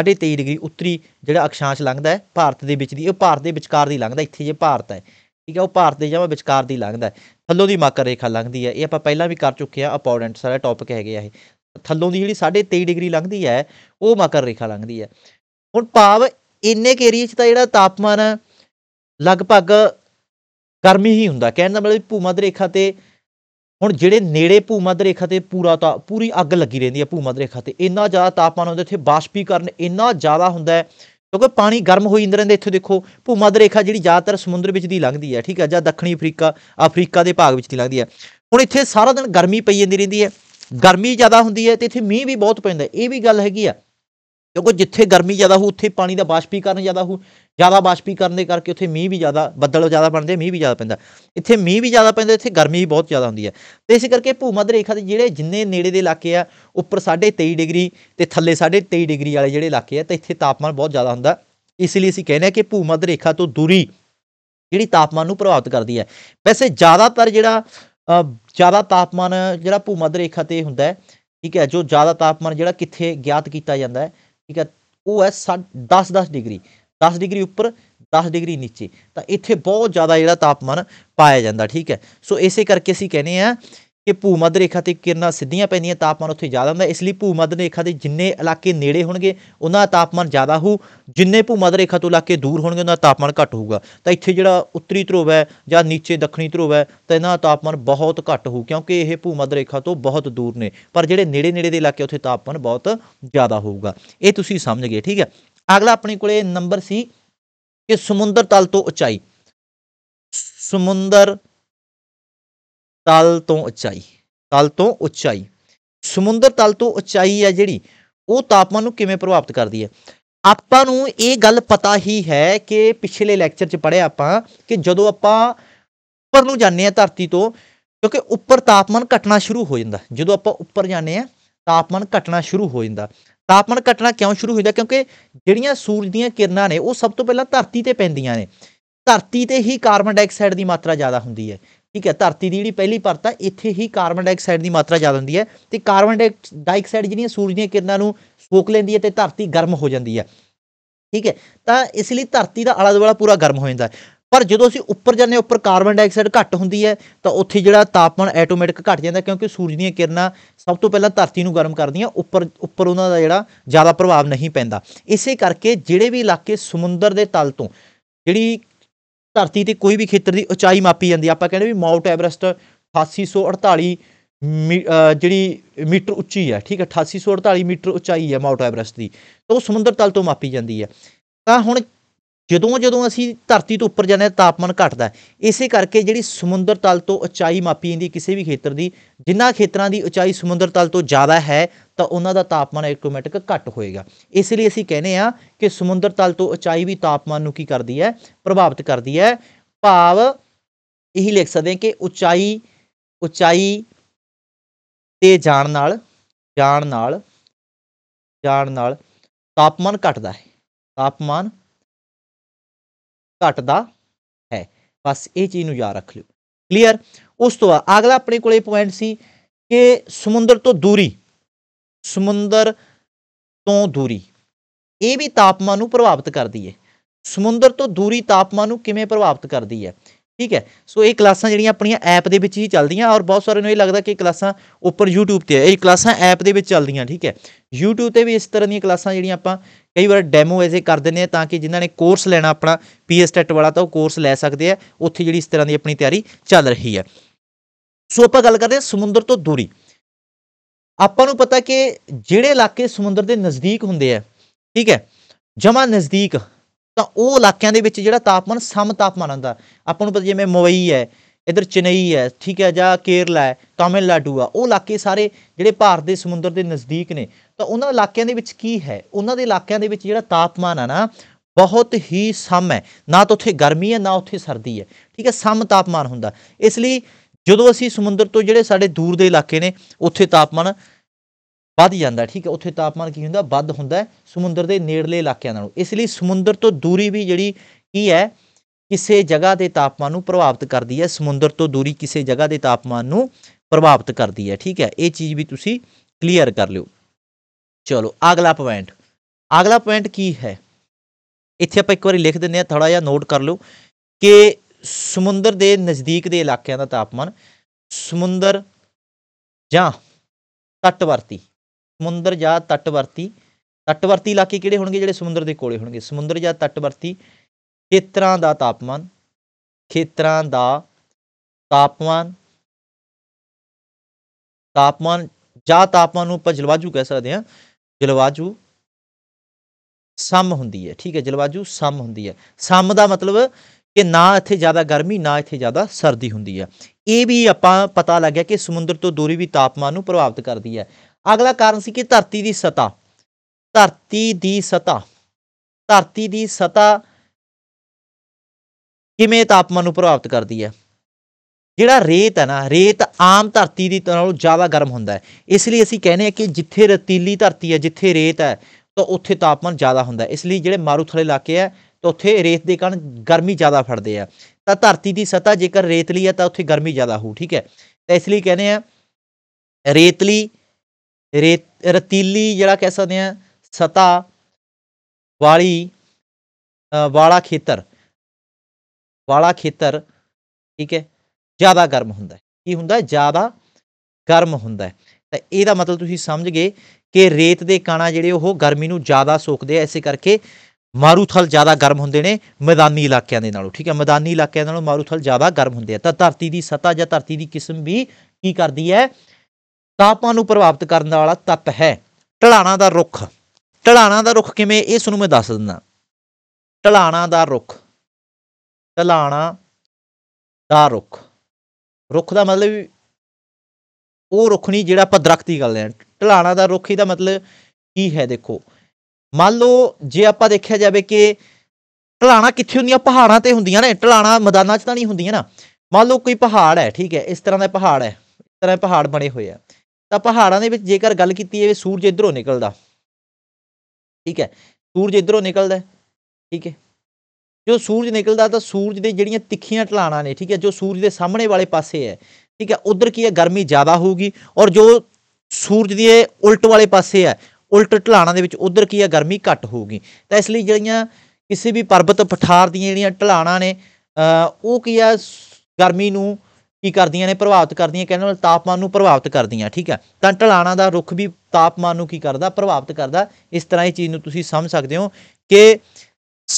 23.5 ਡਿਗਰੀ ਉੱਤਰੀ ਜਿਹੜਾ ਅਕਸ਼ਾਂਸ਼ ਲੰਘਦਾ ਹੈ ਭਾਰਤ ਦੇ ਵਿੱਚ ਦੀ ਉਹ ਭਾਰਤ ਦੇ ਵਿਚਕਾਰ ਦੀ ਲੰਘਦਾ ਇੱਥੇ ਜੇ ਭਾਰਤ ਹੈ ਠੀਕ ਹੈ ਉਹ ਭਾਰਤ ਦੇ ਜਮਾ ਵਿਚਕਾਰ ਦੀ ਲੰਘਦਾ ਥੱਲੋਂ ਦੀ ਮਕਰ ਰੇਖਾ ਲੰਘਦੀ ਹੈ ਇਹ ਆਪਾਂ ਪਹਿਲਾਂ ਵੀ ਕਰ ਚੁੱਕੇ ਆ ਅਪੋਰੈਂਟ ਸਾਰਾ ਟੌਪਿਕ ਹੈਗੇ ਆ ਇਹ ਥੱਲੋਂ ਦੀ ਜਿਹੜੀ 23.5 ਡਿਗਰੀ ਲੰਘਦੀ ਹੈ ਉਹ ਮਕਰ ਰੇਖਾ ਲੰਘਦੀ ਹੈ ਹੁਣ ਭਾਵ ਇੰਨੇ ਕੇ ਏਰੀਆ 'ਚ ਤਾਂ ਜਿਹੜਾ ਤਾਪਮਾਨ ਲਗਭਗ ਗਰਮੀ ਹੀ ਹੁੰਦਾ ਕਹਿਣ ਦਾ ਮਤਲਬ ਭੂਮੱਧ ਰੇਖਾ ਤੇ ਹੁਣ ਜਿਹੜੇ ਨੇੜੇ ਭੂਮੱਧ ਰੇਖਾ ਤੇ ਪੂਰਾ ਤਾਂ ਪੂਰੀ ਅੱਗ ਲੱਗੀ ਰਹਿੰਦੀ ਹੈ ਭੂਮੱਧ ਰੇਖਾ ਤੇ ਇੰਨਾ ਜ਼ਿਆਦਾ ਤਾਪਮਾਨ ਹੁੰਦਾ ਇੱਥੇ ਬਾਸ਼ਪੀਕਰਨ ਇੰਨਾ ਜ਼ਿਆਦਾ ਹੁੰਦਾ ਹੈ ਕਿਉਂਕਿ ਪਾਣੀ ਗਰਮ ਹੋਈ ਜਾਂਦਾ ਰਹਿੰਦਾ ਇੱਥੇ ਦੇਖੋ ਭੂਮੱਧ ਰੇਖਾ ਜਿਹੜੀ ਜ਼ਿਆਦਾਤਰ ਸਮੁੰਦਰ ਵਿੱਚ ਦੀ ਲੰਘਦੀ ਹੈ ਠੀਕ ਹੈ ਜਾਂ ਦੱਖਣੀ ਅਫਰੀਕਾ ਅਫਰੀਕਾ ਦੇ ਭਾਗ ਵਿੱਚ ਦੀ ਲੰਘਦੀ ਹੈ ਹੁਣ ਇੱਥੇ ਸਾਰਾ ਦਿਨ ਗਰਮੀ ਪਈ ਜਾਂਦੀ ਰਹਿੰਦੀ ਹੈ ਗਰਮੀ ਜ਼ਿਆਦਾ ਹੁੰਦੀ ਹੈ ਤੇ ਇੱਥੇ ਮੀਂਹ ਵੀ ਬਹੁਤ ਪੈਂਦਾ ਇਹ ਵੀ ਗੱਲ ਹੈਗੀ ਆ ਕਿਉਂਕਿ ਜਿੱਥੇ ਗਰਮੀ ਜ਼ਿਆਦਾ ਹੋ ਉੱਥੇ ਪਾਣੀ ਦਾ ਬਾਸ਼ਪੀਕਰਨ ਜ਼ਿਆਦਾ ਹੋ ਜ਼ਿਆਦਾ ਬਾਸ਼ਪੀਕਰਨ ਦੇ ਕਰਕੇ ਉੱਥੇ ਮੀਂਹ ਵੀ ਜ਼ਿਆਦਾ ਬੱਦਲ ਜ਼ਿਆਦਾ ਬਣਦੇ ਮੀਂਹ ਵੀ ਜ਼ਿਆਦਾ ਪੈਂਦਾ ਇੱਥੇ ਮੀਂਹ ਵੀ ਜ਼ਿਆਦਾ ਪੈਂਦਾ ਇੱਥੇ ਗਰਮੀ ਵੀ ਬਹੁਤ ਜ਼ਿਆਦਾ ਹੁੰਦੀ ਹੈ ਤੇ ਇਸੇ ਕਰਕੇ ਭੂਮੱਧ ਰੇਖਾ ਦੇ ਜਿਹੜੇ ਜਿੰਨੇ ਨੇੜੇ ਦੇ ਇਲਾਕੇ ਆ ਉੱਪਰ 23 ਡਿਗਰੀ ਤੇ ਥੱਲੇ 23 ਡਿਗਰੀ ਵਾਲੇ ਜਿਹੜੇ ਇਲਾਕੇ ਆ ਤੇ ਇੱਥੇ ਤਾਪਮਾਨ ਬਹੁਤ ਜ਼ਿਆਦਾ ਹੁੰਦਾ ਇਸ ਲਈ ਅਸੀਂ ਕਹਿੰਦੇ ਆ ਕਿ ਭੂਮੱਧ ਰੇਖਾ ਤੋਂ ਦੂਰੀ ਜਿਹੜੀ ਤਾਪਮਾਨ ਨੂੰ ਪ੍ਰਭਾਵਿਤ ਕਰਦੀ ਹੈ ਵੈਸੇ ਜ਼ਿਆਦਾਤਰ ਜਿਹੜਾ ਜ਼ਿਆਦਾ ਤਾਪਮਾਨ ਜਿਹੜਾ ਭੂਮੱਧ ਰੇਖਾ ਤੇ ਹੁੰਦਾ ਹੈ ਠੀਕ ਹੈ ਜੋ ਜ਼ਿਆਦਾ ਤਾਪਮਾਨ ਜਿਹੜਾ ਕਿੱਥੇ ਗਿਆਤ ਕੀਤਾ ਜਾਂਦਾ ਹੈ ਠੀਕ ਹੈ ਉਹ ਹੈ 10 10 ਡਿਗਰੀ 10 ਡਿਗਰੀ ਉੱਪਰ 10 ਡਿਗਰੀ ਨੀਚੇ ਤਾਂ ਇੱਥੇ ਬਹੁਤ ਜ਼ਿਆਦਾ ਜਿਹੜਾ ਤਾਪਮਾਨ ਪਾਇਆ ਜਾਂਦਾ ਠੀਕ ਹੈ ਸੋ ਇਸੇ ਕਰਕੇ ਅਸੀਂ ਕਹਿੰਦੇ ਆ ਕਿ ਭੂਮੱਧ ਰੇਖਾ ਤੇ ਕਿਰਨਾਂ ਸਿੱਧੀਆਂ ਪੈਂਦੀਆਂ ਤਾਪਮਾਨ ਉੱਥੇ ਜ਼ਿਆਦਾ ਹੁੰਦਾ ਇਸ ਲਈ ਭੂਮੱਧ ਰੇਖਾ ਦੇ ਜਿੰਨੇ ਇਲਾਕੇ ਨੇੜੇ ਹੋਣਗੇ ਉਹਨਾਂ ਦਾ ਤਾਪਮਾਨ ਜ਼ਿਆਦਾ ਹੋਊ ਜਿੰਨੇ ਭੂਮੱਧ ਰੇਖਾ ਤੋਂ ਇਲਾਕੇ ਦੂਰ ਹੋਣਗੇ ਉਹਨਾਂ ਦਾ ਤਾਪਮਾਨ ਘੱਟ ਹੋਊਗਾ ਤਾਂ ਇੱਥੇ ਜਿਹੜਾ ਉੱਤਰੀ ਧਰੁਵ ਹੈ ਜਾਂ ਨੀਚੇ ਦੱਖਣੀ ਧਰੁਵ ਹੈ ਤਾਂ ਇਹਨਾਂ ਦਾ ਤਾਪਮਾਨ ਬਹੁਤ ਘੱਟ ਹੋਊ ਕਿਉਂਕਿ ਇਹ ਭੂਮੱਧ ਰੇਖਾ ਤੋਂ ਬਹੁਤ ਦੂਰ ਨੇ ਪਰ ਜਿਹੜੇ ਨੇੜੇ ਨੇੜੇ ਦੇ ਇਲਾਕੇ ਉੱਥੇ ਤਾਪਮਾਨ ਬਹੁਤ ਜ਼ਿਆਦਾ ਹੋਊਗਾ ਇਹ ਤੁਸੀਂ ਸਮਝ ਗਏ ਠੀਕ ਹੈ ਅਗਲਾ ਆਪਣੇ ਕੋਲੇ ਨੰਬਰ ਸੀ ਕਿ ਸਮੁੰਦਰ ਤਲ ਤੋਂ ਉਚਾਈ ਸਮੁੰਦਰ ਤਲ ਤੋਂ ਉਚਾਈ ਤਲ ਤੋਂ ਉਚਾਈ ਸਮੁੰਦਰ ਤਲ ਤੋਂ ਉਚਾਈ ਹੈ ਜਿਹੜੀ ਉਹ ਤਾਪਮਾਨ ਨੂੰ ਕਿਵੇਂ ਪ੍ਰਭਾਵਿਤ ਕਰਦੀ ਹੈ ਆਪਾਂ ਨੂੰ ਇਹ ਗੱਲ ਪਤਾ ਹੀ ਹੈ ਕਿ ਪਿਛਲੇ ਲੈਕਚਰ 'ਚ ਪੜਿਆ ਆਪਾਂ ਕਿ ਜਦੋਂ ਆਪਾਂ ਉੱਪਰ ਨੂੰ ਜਾਂਦੇ ਆ ਧਰਤੀ ਤੋਂ ਕਿਉਂਕਿ ਉੱਪਰ ਤਾਪਮਾਨ ਘਟਣਾ ਸ਼ੁਰੂ ਹੋ ਜਾਂਦਾ ਜਦੋਂ ਆਪਾਂ ਉੱਪਰ ਜਾਂਦੇ ਆ ਤਾਪਮਾਨ ਘਟਣਾ ਸ਼ੁਰੂ ਹੋ ਜਾਂਦਾ ਤਾਪਮਾਨ ਘਟਣਾ ਕਿਉਂ ਸ਼ੁਰੂ ਹੁੰਦਾ ਕਿਉਂਕਿ ਜਿਹੜੀਆਂ ਸੂਰਜ ਦੀਆਂ ਕਿਰਨਾਂ ਨੇ ਉਹ ਸਭ ਤੋਂ ਪਹਿਲਾਂ ਧਰਤੀ ਤੇ ਪੈਂਦੀਆਂ ਨੇ ਧਰਤੀ ਤੇ ਹੀ ਕਾਰਬਨ ਡਾਈਆਕਸਾਈਡ ਦੀ ਮਾਤਰਾ ਜ਼ਿਆਦਾ ਹੁੰਦੀ ਹੈ ਠੀਕ ਹੈ ਧਰਤੀ ਦੀ ਜਿਹੜੀ ਪਹਿਲੀ ਪਰਤ ਹੈ ਇੱਥੇ ਹੀ ਕਾਰਬਨ ਡਾਈਆਕਸਾਈਡ ਦੀ ਮਾਤਰਾ ਜ਼ਿਆਦਾ ਹੁੰਦੀ ਹੈ ਤੇ ਕਾਰਬਨ ਡਾਈਆਕਸਾਈਡ ਜਿਹੜੀਆਂ ਸੂਰਜ ਦੀਆਂ ਕਿਰਨਾਂ ਨੂੰ ਸੋਖ ਲੈਂਦੀ ਹੈ ਤੇ ਧਰਤੀ ਗਰਮ ਹੋ ਜਾਂਦੀ ਹੈ ਠੀਕ ਹੈ ਤਾਂ ਇਸ ਲਈ ਧਰਤੀ ਦਾ ਆਲਾ ਦੁਆਲਾ ਪੂਰਾ ਗਰਮ ਹੋ ਜਾਂਦਾ ਹੈ ਪਰ ਜਦੋਂ ਅਸੀਂ ਉੱਪਰ ਜਾਂਦੇ ਉੱਪਰ ਕਾਰਬਨ ਡਾਈਆਕਸਾਈਡ ਘੱਟ ਹੁੰਦੀ ਹੈ ਤਾਂ ਉੱਥੇ ਜਿਹੜਾ ਤਾਪਮਾਨ ਆਟੋਮੈਟਿਕ ਘਟ ਜਾਂਦਾ ਕਿਉਂਕਿ ਸੂਰਜ ਦੀਆਂ ਕਿਰਨਾਂ ਸਭ ਤੋਂ ਪਹਿਲਾਂ ਧਰਤੀ ਨੂੰ ਗਰਮ ਕਰਦੀਆਂ ਉੱਪਰ ਉੱਪਰ ਉਹਨਾਂ ਦਾ ਜਿਹੜਾ ਜ਼ਿਆਦਾ ਪ੍ਰਭਾਵ ਨਹੀਂ ਪੈਂਦਾ ਇਸੇ ਕਰਕੇ ਜਿਹੜੇ ਵੀ ਇਲਾਕੇ ਸਮੁੰਦਰ ਦੇ ਤਲ ਤੋਂ ਜਿਹੜੀ ਧਰਤੀ ਤੇ ਕੋਈ ਵੀ ਖੇਤਰ ਦੀ ਉਚਾਈ ਮਾਪੀ ਜਾਂਦੀ ਆਪਾਂ ਕਹਿੰਦੇ ਵੀ ਮਾਊਂਟ ਐਵਰੈਸਟ 8848 ਜਿਹੜੀ ਮੀਟਰ ਉੱਚੀ ਹੈ ਠੀਕ ਹੈ 8848 ਮੀਟਰ ਉਚਾਈ ਹੈ ਮਾਊਂਟ ਐਵਰੈਸਟ ਦੀ ਤਾਂ ਉਹ ਸਮੁੰਦਰ ਤਲ ਤੋਂ ਮਾਪੀ ਜਾਂਦੀ ਹੈ ਤਾਂ ਹੁਣ ਜਦੋਂ ਜਦੋਂ ਅਸੀਂ ਧਰਤੀ ਤੋਂ ਉੱਪਰ ਜਾਂਦੇ ਤਾਪਮਾਨ ਘਟਦਾ ਇਸੇ ਕਰਕੇ ਜਿਹੜੀ ਸਮੁੰਦਰ ਤਲ ਤੋਂ ਉਚਾਈ ਮਾਪੀ ਜਾਂਦੀ ਕਿਸੇ ਵੀ ਖੇਤਰ ਦੀ ਜਿੰਨਾ ਖੇਤਰਾਂ ਦੀ ਉਚਾਈ ਸਮੁੰਦਰ ਤਲ ਤੋਂ ਜ਼ਿਆਦਾ ਹੈ ਤਾਂ ਉਹਨਾਂ ਦਾ ਤਾਪਮਾਨ ਆਟੋਮੈਟਿਕ ਘਟ ਹੋਏਗਾ ਇਸ ਲਈ ਅਸੀਂ ਕਹਿੰਦੇ ਆ ਕਿ ਸਮੁੰਦਰ ਤਲ ਤੋਂ ਉਚਾਈ ਵੀ ਤਾਪਮਾਨ ਨੂੰ ਕੀ ਕਰਦੀ ਹੈ ਪ੍ਰਭਾਵਿਤ ਕਰਦੀ ਹੈ ਭਾਵ ਇਹੀ ਲਿਖ ਸਕਦੇ ਹਾਂ ਕਿ ਉਚਾਈ ਉਚਾਈ ਤੇ ਜਾਣ ਨਾਲ ਜਾਣ ਨਾਲ ਜਾਣ ਨਾਲ ਤਾਪਮਾਨ ਘਟਦਾ ਹੈ ਤਾਪਮਾਨ ਘਟਦਾ ਹੈ ਬਸ ਇਹ ਚੀਜ਼ ਨੂੰ ਯਾਦ ਰੱਖ ਲਿਓ ਕਲੀਅਰ ਉਸ ਤੋਂ ਬਾਅਦ ਅਗਲਾ ਆਪਣੇ ਕੋਲੇ ਪੁਆਇੰਟ ਸੀ ਕਿ ਸਮੁੰਦਰ ਤੋਂ ਦੂਰੀ ਸਮੁੰਦਰ ਤੋਂ ਦੂਰੀ ਇਹ ਵੀ ਤਾਪਮਾਨ ਨੂੰ ਪ੍ਰਭਾਵਿਤ ਕਰਦੀ ਹੈ ਸਮੁੰਦਰ ਤੋਂ ਦੂਰੀ ਤਾਪਮਾਨ ਨੂੰ ਕਿਵੇਂ ਪ੍ਰਭਾਵਿਤ ਕਰਦੀ ਹੈ ਠੀਕ ਹੈ ਸੋ ਇਹ ਕਲਾਸਾਂ ਜਿਹੜੀਆਂ ਆਪਣੀਆਂ ਐਪ ਦੇ ਵਿੱਚ ਹੀ ਚੱਲਦੀਆਂ ਔਰ ਬਹੁਤ ਸਾਰੇ ਨੂੰ ਇਹ ਲੱਗਦਾ ਕਿ ਕਲਾਸਾਂ ਉੱਪਰ YouTube ਤੇ ਇਹ ਕਲਾਸਾਂ ਐਪ ਦੇ ਵਿੱਚ ਚੱਲਦੀਆਂ ਠੀਕ ਹੈ YouTube ਤੇ ਵੀ ਇਸ ਤਰ੍ਹਾਂ ਦੀਆਂ ਕਲਾਸਾਂ ਜਿਹੜੀਆਂ ਆਪਾਂ ਕਈ ਵਾਰ ਡੈਮੋ ਐਸੇ ਕਰ ਦਿੰਦੇ ਆ ਤਾਂ ਕਿ ਜਿਨ੍ਹਾਂ ਨੇ ਕੋਰਸ ਲੈਣਾ ਆਪਣਾ ਪੀਐਸ ਟੈਟ ਵਾਲਾ ਤਾਂ ਉਹ ਕੋਰਸ ਲੈ ਸਕਦੇ ਆ ਉੱਥੇ ਜਿਹੜੀ ਇਸ ਤਰ੍ਹਾਂ ਦੀ ਆਪਣੀ ਤਿਆਰੀ ਚੱਲ ਰਹੀ ਹੈ ਸੋ ਆਪਾਂ ਗੱਲ ਕਰਦੇ ਆ ਸਮੁੰਦਰ ਤੋਂ ਦੂਰੀ ਆਪਾਂ ਨੂੰ ਪਤਾ ਕਿ ਜਿਹੜੇ ਇਲਾਕੇ ਸਮੁੰਦਰ ਦੇ ਨਜ਼ਦੀਕ ਹੁੰਦੇ ਆ ਠੀਕ ਹੈ ਜਮਾ ਨਜ਼ਦੀਕ ਤਾਂ ਉਹ ਇਲਾਕਿਆਂ ਦੇ ਵਿੱਚ ਜਿਹੜਾ ਤਾਪਮਾਨ ਸਮ ਤਾਪਮਾਨ ਹੁੰਦਾ ਆਪਾਂ ਨੂੰ ਪਤਾ ਜਿਵੇਂ ਮੁੰਬਈ ਹੈ ਇਧਰ ਚੇਨਈ ਹੈ ਠੀਕ ਹੈ ਜਾਂ ਕੇਰਲਾ ਹੈ ਤਾਮਿਲਨਾਡੂ ਆ ਉਹ ਇਲਾਕੇ ਸਾਰੇ ਜਿਹੜੇ ਭਾਰਤ ਦੇ ਸਮੁੰਦਰ ਦੇ ਨਜ਼ਦੀਕ ਨੇ ਤਾਂ ਉਹਨਾਂ ਇਲਾਕਿਆਂ ਦੇ ਵਿੱਚ ਕੀ ਹੈ ਉਹਨਾਂ ਦੇ ਇਲਾਕਿਆਂ ਦੇ ਵਿੱਚ ਜਿਹੜਾ ਤਾਪਮਾਨ ਆ ਨਾ ਬਹੁਤ ਹੀ ਸਮ ਹੈ ਨਾ ਤਾਂ ਉੱਥੇ ਗਰਮੀ ਹੈ ਨਾ ਉੱਥੇ ਸਰਦੀ ਹੈ ਠੀਕ ਹੈ ਸਮ ਤਾਪਮਾਨ ਹੁੰਦਾ ਇਸ ਲਈ ਜਦੋਂ ਅਸੀਂ ਸਮੁੰਦਰ ਤੋਂ ਜਿਹੜੇ ਸਾਡੇ ਦੂਰ ਦੇ ਇਲਾਕੇ ਨੇ ਉੱਥੇ ਤਾਪਮਾਨ ਵੱਧ ਜਾਂਦਾ ਠੀਕ ਹੈ ਉੱਥੇ ਤਾਪਮਾਨ ਕੀ ਹੁੰਦਾ ਵੱਧ ਹੁੰਦਾ ਸਮੁੰਦਰ ਦੇ ਨੇੜਲੇ ਇਲਾਕਿਆਂ ਨਾਲੋਂ ਇਸ ਲਈ ਸਮੁੰਦਰ ਤੋਂ ਦੂਰੀ ਵੀ ਜਿਹੜੀ ਕੀ ਹੈ ਕਿਸੇ ਜਗ੍ਹਾ ਦੇ ਤਾਪਮਾਨ ਨੂੰ ਪ੍ਰਭਾਵਿਤ ਕਰਦੀ ਹੈ ਸਮੁੰਦਰ ਤੋਂ ਦੂਰੀ ਕਿਸੇ ਜਗ੍ਹਾ ਦੇ ਤਾਪਮਾਨ ਨੂੰ ਪ੍ਰਭਾਵਿਤ ਕਰਦੀ ਹੈ ਠੀਕ ਹੈ ਇਹ ਚੀਜ਼ ਵੀ ਤੁਸੀਂ ਕਲੀਅਰ ਕਰ ਲਿਓ ਚਲੋ ਅਗਲਾ ਪੁਆਇੰਟ ਅਗਲਾ ਪੁਆਇੰਟ ਕੀ ਹੈ ਇੱਥੇ ਆਪਾਂ ਇੱਕ ਵਾਰੀ ਲਿਖ ਦਿੰਦੇ ਆ ਥੋੜਾ ਜਿਹਾ ਨੋਟ ਕਰ ਲਓ ਕਿ ਸਮੁੰਦਰ ਦੇ ਨਜ਼ਦੀਕ ਦੇ ਇਲਾਕਿਆਂ ਦਾ ਤਾਪਮਾਨ ਸਮੁੰਦਰ ਜਾਂ ਤੱਟਵਰਤੀ ਸਮੁੰਦਰ ਜਾਂ ਤੱਟਵਰਤੀ ਤੱਟਵਰਤੀ ਇਲਾਕੇ ਕਿਹੜੇ ਹੋਣਗੇ ਜਿਹੜੇ ਸਮੁੰਦਰ ਦੇ ਕੋਲੇ ਹੋਣਗੇ ਸਮੁੰਦਰ ਜਾਂ ਤੱਟਵਰਤੀ ਖੇਤਰਾਂ ਦਾ ਤਾਪਮਾਨ ਖੇਤਰਾਂ ਦਾ ਤਾਪਮਾਨ ਤਾਪਮਾਨ ਜਾਂ ਤਾਪਮਾਨ ਨੂੰ ਆਪਾਂ ਜਲਵਾਜੂ ਕਹਿ ਸਕਦੇ ਹਾਂ ਜਲਵਾਜੂ ਸਮ ਹੁੰਦੀ ਹੈ ਠੀਕ ਹੈ ਜਲਵਾਜੂ ਸਮ ਹੁੰਦੀ ਹੈ ਸਮ ਦਾ ਮਤਲਬ ਕਿ ਨਾ ਇੱਥੇ ਜ਼ਿਆਦਾ ਗਰਮੀ ਨਾ ਇੱਥੇ ਜ਼ਿਆਦਾ ਸਰਦੀ ਹੁੰਦੀ ਹੈ ਇਹ ਵੀ ਆਪਾਂ ਪਤਾ ਲੱਗ ਗਿਆ ਕਿ ਸਮੁੰਦਰ ਤੋਂ ਦੂਰੀ ਵੀ ਤਾਪਮਾਨ ਨੂੰ ਪ੍ਰਭਾਵਿਤ ਕਰਦੀ ਹੈ ਅਗਲਾ ਕਾਰਨ ਸੀ ਕਿ ਧਰਤੀ ਦੀ ਸਤਾ ਧਰਤੀ ਦੀ ਸਤਾ ਧਰਤੀ ਦੀ ਸਤਾ ਕਿਵੇਂ ਤਾਪਮਾਨ ਨੂੰ ਪ੍ਰਭਾਵਿਤ ਕਰਦੀ ਹੈ ਜਿਹੜਾ ਰੇਤ ਹੈ ਨਾ ਰੇਤ ਆਮ ਧਰਤੀ ਦੀ ਨਾਲੋਂ ਜ਼ਿਆਦਾ ਗਰਮ ਹੁੰਦਾ ਹੈ ਇਸ ਲਈ ਅਸੀਂ ਕਹਿੰਦੇ ਹਾਂ ਕਿ ਜਿੱਥੇ ਰਤੀਲੀ ਧਰਤੀ ਹੈ ਜਿੱਥੇ ਰੇਤ ਹੈ ਤਾਂ ਉੱਥੇ ਤਾਪਮਾਨ ਜ਼ਿਆਦਾ ਹੁੰਦਾ ਹੈ ਇਸ ਲਈ ਜਿਹੜੇ ਮਾਰੂਥਲੇ ਇਲਾਕੇ ਆ ਤਾਂ ਉੱਥੇ ਰੇਤ ਦੇ ਕਾਰਨ ਗਰਮੀ ਜ਼ਿਆਦਾ ਫੜਦੇ ਆ ਤਾਂ ਧਰਤੀ ਦੀ ਸਤਾ ਜੇਕਰ ਰੇਤਲੀ ਹੈ ਤਾਂ ਉੱਥੇ ਗਰਮੀ ਜ਼ਿਆਦਾ ਹੋਊ ਠੀਕ ਹੈ ਤਾਂ ਇਸ ਲਈ ਕਹਿੰਦੇ ਆ ਰੇਤਲੀ ਰੇਤ ਰਤੀਲੀ ਜਿਹੜਾ ਕਹਿ ਸਕਦੇ ਆ ਸਤਾ ਵਾਲੀ ਵਾਲਾ ਖੇਤਰ ਵਾਲਾ ਖੇਤਰ ਠੀਕ ਹੈ ਜ਼ਿਆਦਾ ਗਰਮ ਹੁੰਦਾ ਹੈ ਕੀ ਹੁੰਦਾ ਹੈ ਜ਼ਿਆਦਾ ਗਰਮ ਹੁੰਦਾ ਹੈ ਤਾਂ ਇਹਦਾ ਮਤਲਬ ਤੁਸੀਂ ਸਮਝ ਗਏ ਕਿ ਰੇਤ ਦੇ ਕਣਾ ਜਿਹੜੇ ਉਹ ਗਰਮੀ ਨੂੰ ਜ਼ਿਆਦਾ ਸੋਖਦੇ ਐ ਇਸੇ ਕਰਕੇ ਮਾਰੂਥਲ ਜ਼ਿਆਦਾ ਗਰਮ ਹੁੰਦੇ ਨੇ ਮੈਦਾਨੀ ਇਲਾਕਿਆਂ ਦੇ ਨਾਲੋਂ ਠੀਕ ਹੈ ਮੈਦਾਨੀ ਇਲਾਕਿਆਂ ਨਾਲੋਂ ਮਾਰੂਥਲ ਜ਼ਿਆਦਾ ਗਰਮ ਹੁੰਦੇ ਆ ਤਾਂ ਧਰਤੀ ਦੀ ਸਤਾ ਜਾਂ ਧਰਤੀ ਦੀ ਕਿਸਮ ਵੀ ਕੀ ਕਰਦੀ ਹੈ ਤਾਪਮਾਨ ਨੂੰ ਪ੍ਰਭਾਵਿਤ ਕਰਨ ਵਾਲਾ ਤੱਤ ਹੈ ਢਲਾਣਾ ਦਾ ਰੁੱਖ ਢਲਾਣਾ ਦਾ ਰੁੱਖ ਕਿਵੇਂ ਇਹ ਤੁਹਾਨੂੰ ਮੈਂ ਦੱਸ ਦਿੰਦਾ ਢਲਾਣਾ ਦਾ ਰੁੱਖ ਢਲਾਣਾ ਦਾ ਰੁੱਖ ਰੁੱਖ ਦਾ ਮਤਲਬ ਉਹ ਰੁੱਖ ਨਹੀਂ ਜਿਹੜਾ ਆਪਾਂ ਦਰਖਤ ਹੀ ਗੱਲ ਲੈਣ ਢਲਾਣਾ ਦਾ ਰੁੱਖ ਹੀ ਦਾ ਮਤਲਬ ਕੀ ਹੈ ਦੇਖੋ ਮੰਨ ਲਓ ਜੇ ਆਪਾਂ ਦੇਖਿਆ ਜਾਵੇ ਕਿ ਢਲਾਣਾ ਕਿੱਥੇ ਹੁੰਦੀਆਂ ਪਹਾੜਾਂ ਤੇ ਹੁੰਦੀਆਂ ਨੇ ਢਲਾਣਾ ਮੈਦਾਨਾਂ 'ਚ ਤਾਂ ਨਹੀਂ ਹੁੰਦੀਆਂ ਨਾ ਮੰਨ ਲਓ ਕੋਈ ਪਹਾੜ ਹੈ ਠੀਕ ਹੈ ਇਸ ਤਰ੍ਹਾਂ ਦਾ ਪਹਾੜ ਹੈ ਇਸ ਤਰ੍ਹਾਂ ਦੇ ਪਹਾੜ ਬਣੇ ਹੋਏ ਆ ਤਾਂ ਪਹਾੜਾਂ ਦੇ ਵਿੱਚ ਜੇਕਰ ਗੱਲ ਕੀਤੀ ਜਾਵੇ ਸੂਰਜ ਇਧਰੋਂ ਨਿਕਲਦਾ ਠੀਕ ਹੈ ਸੂਰਜ ਇਧਰੋਂ ਨਿਕਲਦਾ ਠੀਕ ਹੈ ਜੋ ਸੂਰਜ ਨਿਕਲਦਾ ਤਾਂ ਸੂਰਜ ਦੇ ਜਿਹੜੀਆਂ ਤਿੱਖੀਆਂ ਢਲਾਣਾ ਨੇ ਠੀਕ ਹੈ ਜੋ ਸੂਰਜ ਦੇ ਸਾਹਮਣੇ ਵਾਲੇ ਪਾਸੇ ਹੈ ਠੀਕ ਹੈ ਉਧਰ ਕੀ ਹੈ ਗਰਮੀ ਜ਼ਿਆਦਾ ਹੋਊਗੀ ਔਰ ਜੋ ਸੂਰਜ ਦੇ ਉਲਟ ਵਾਲੇ ਪਾਸੇ ਹੈ ਉਲਟ ਢਲਾਣਾ ਦੇ ਵਿੱਚ ਉਧਰ ਕੀ ਹੈ ਗਰਮੀ ਘੱਟ ਹੋਊਗੀ ਤਾਂ ਇਸ ਲਈ ਜਿਹੜੀਆਂ ਕਿਸੇ ਵੀ ਪਰਬਤ ਪਠਾਰ ਦੀਆਂ ਜਿਹੜੀਆਂ ਢਲਾਣਾ ਨੇ ਉਹ ਕੀ ਹੈ ਗਰਮੀ ਨੂੰ ਕੀ ਕਰਦੀਆਂ ਨੇ ਪ੍ਰਭਾਵਿਤ ਕਰਦੀਆਂ ਕਹਿੰਦੇ ਨਾਲ ਤਾਪਮਾਨ ਨੂੰ ਪ੍ਰਭਾਵਿਤ ਕਰਦੀਆਂ ਠੀਕ ਹੈ ਤਾਂ ਢਲਾਣਾ ਦਾ ਰੁੱਖ ਵੀ ਤਾਪਮਾਨ ਨੂੰ ਕੀ ਕਰਦਾ ਪ੍ਰਭਾਵਿਤ ਕਰਦਾ ਇਸ ਤਰ੍ਹਾਂ ਇਹ ਚੀਜ਼ ਨੂੰ ਤੁਸੀਂ ਸਮਝ ਸਕਦੇ ਹੋ ਕਿ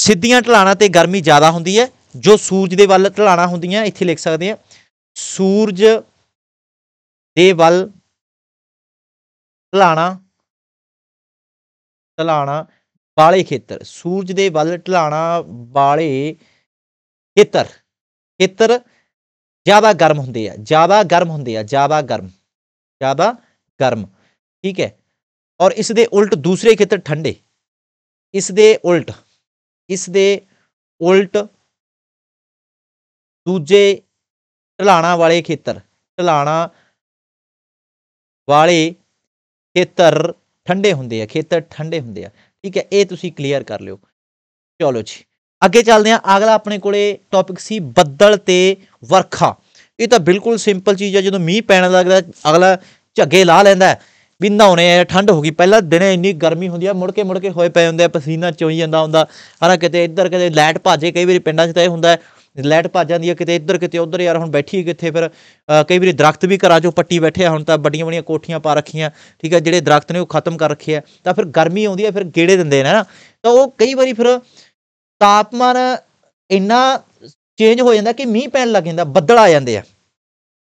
ਸਿੱਧੀਆਂ ਢਲਾਣਾ ਤੇ ਗਰਮੀ ਜ਼ਿਆਦਾ ਹੁੰਦੀ ਹੈ ਜੋ ਸੂਰਜ ਦੇ ਵੱਲ ਢਲਾਣਾ ਹੁੰਦੀਆਂ ਇੱਥੇ ਲਿਖ ਸਕਦੇ ਆ ਸੂਰਜ ਦੇ ਵੱਲ ਢਲਾਣਾ ਢਲਾਣਾ ਵਾਲੇ ਖੇਤਰ ਸੂਰਜ ਦੇ ਵੱਲ ਢਲਾਣਾ ਵਾਲੇ ਖੇਤਰ ਖੇਤਰ ਜ਼ਿਆਦਾ ਗਰਮ ਹੁੰਦੇ ਆ ਜ਼ਿਆਦਾ ਗਰਮ ਹੁੰਦੇ ਆ ਜ਼ਿਆਦਾ ਗਰਮ ਜ਼ਿਆਦਾ ਗਰਮ ਠੀਕ ਹੈ ਔਰ ਇਸ ਦੇ ਉਲਟ ਦੂਸਰੇ ਖੇਤਰ ਠੰਡੇ ਇਸ ਦੇ ਉਲਟ ਇਸ ਦੇ ਉਲਟ ਦੂਜੇ ਢਲਾਣਾ ਵਾਲੇ ਖੇਤਰ ਢਲਾਣਾ ਵਾਲੇ ਖੇਤਰ ਠੰਡੇ ਹੁੰਦੇ ਆ ਖੇਤਰ ਠੰਡੇ ਹੁੰਦੇ ਆ ਠੀਕ ਹੈ ਇਹ ਤੁਸੀਂ ਕਲੀਅਰ ਕਰ ਲਿਓ ਚਲੋ ਜੀ ਅੱਗੇ ਚੱਲਦੇ ਆ ਅਗਲਾ ਆਪਣੇ ਕੋਲੇ ਟੌਪਿਕ ਸੀ ਬੱਦਲ ਤੇ ਵਰਖਾ ਇਹ ਤਾਂ ਬਿਲਕੁਲ ਸਿੰਪਲ ਚੀਜ਼ ਆ ਜਦੋਂ ਮੀਂਹ ਪੈਣ ਲੱਗਦਾ ਅਗਲਾ ਝੱਗੇ ਲਾ ਲੈਂਦਾ ਵੀ ਨਹਾਉਣੇ ਆ ਠੰਡ ਹੋ ਗਈ ਪਹਿਲਾ ਦਿਨੇ ਇੰਨੀ ਗਰਮੀ ਹੁੰਦੀ ਆ ਮੁੜ ਕੇ ਮੁੜ ਕੇ ਹੋਏ ਪਏ ਹੁੰਦੇ ਆ ਪਸੀਨਾ ਚੋਈ ਜਾਂਦਾ ਹੁੰਦਾ ਹਨਾ ਕਿਤੇ ਇੱਧਰ ਕਿਤੇ ਲਾਈਟ ਭਾਜੇ ਕਈ ਵਾਰੀ ਪਿੰਡਾਂ 'ਚ ਤਾਂ ਇਹ ਹੁੰਦਾ ਲਾਈਟ ਭਾਜ ਜਾਂਦੀ ਹੈ ਕਿਤੇ ਇੱਧਰ ਕਿਤੇ ਉੱਧਰ ਯਾਰ ਹੁਣ ਬੈਠੀ ਕਿੱਥੇ ਫਿਰ ਕਈ ਵਾਰੀ ਦਰਖਤ ਵੀ ਘਰਾਂ 'ਚੋਂ ਪੱਟੀ ਬੈਠੇ ਆ ਹੁਣ ਤਾਂ ਵੱਡੀਆਂ ਵੱਡੀਆਂ ਕੋਠੀਆਂ ਪਾ ਰੱਖੀਆਂ ਠੀਕ ਹੈ ਜਿਹੜੇ ਦਰਖਤ ਨੇ ਉਹ ਖਤਮ ਕਰ ਰੱਖੇ ਆ ਤਾਂ ਫਿਰ ਗਰਮੀ ਆਉਂਦੀ ਆ ਫਿਰ ਗੇੜੇ ਦਿੰਦੇ ਨੇ ਨਾ ਤਾਂ ਉਹ ਕਈ ਵਾਰੀ ਫਿਰ ਤਾਪਮਾਨ ਇੰਨਾ ਚੇਂਜ ਹੋ ਜਾਂਦਾ ਕਿ ਮੀਂਹ ਪੈਣ ਲੱਗ ਜਾਂਦਾ ਬੱਦਲ ਆ ਜਾਂਦੇ ਆ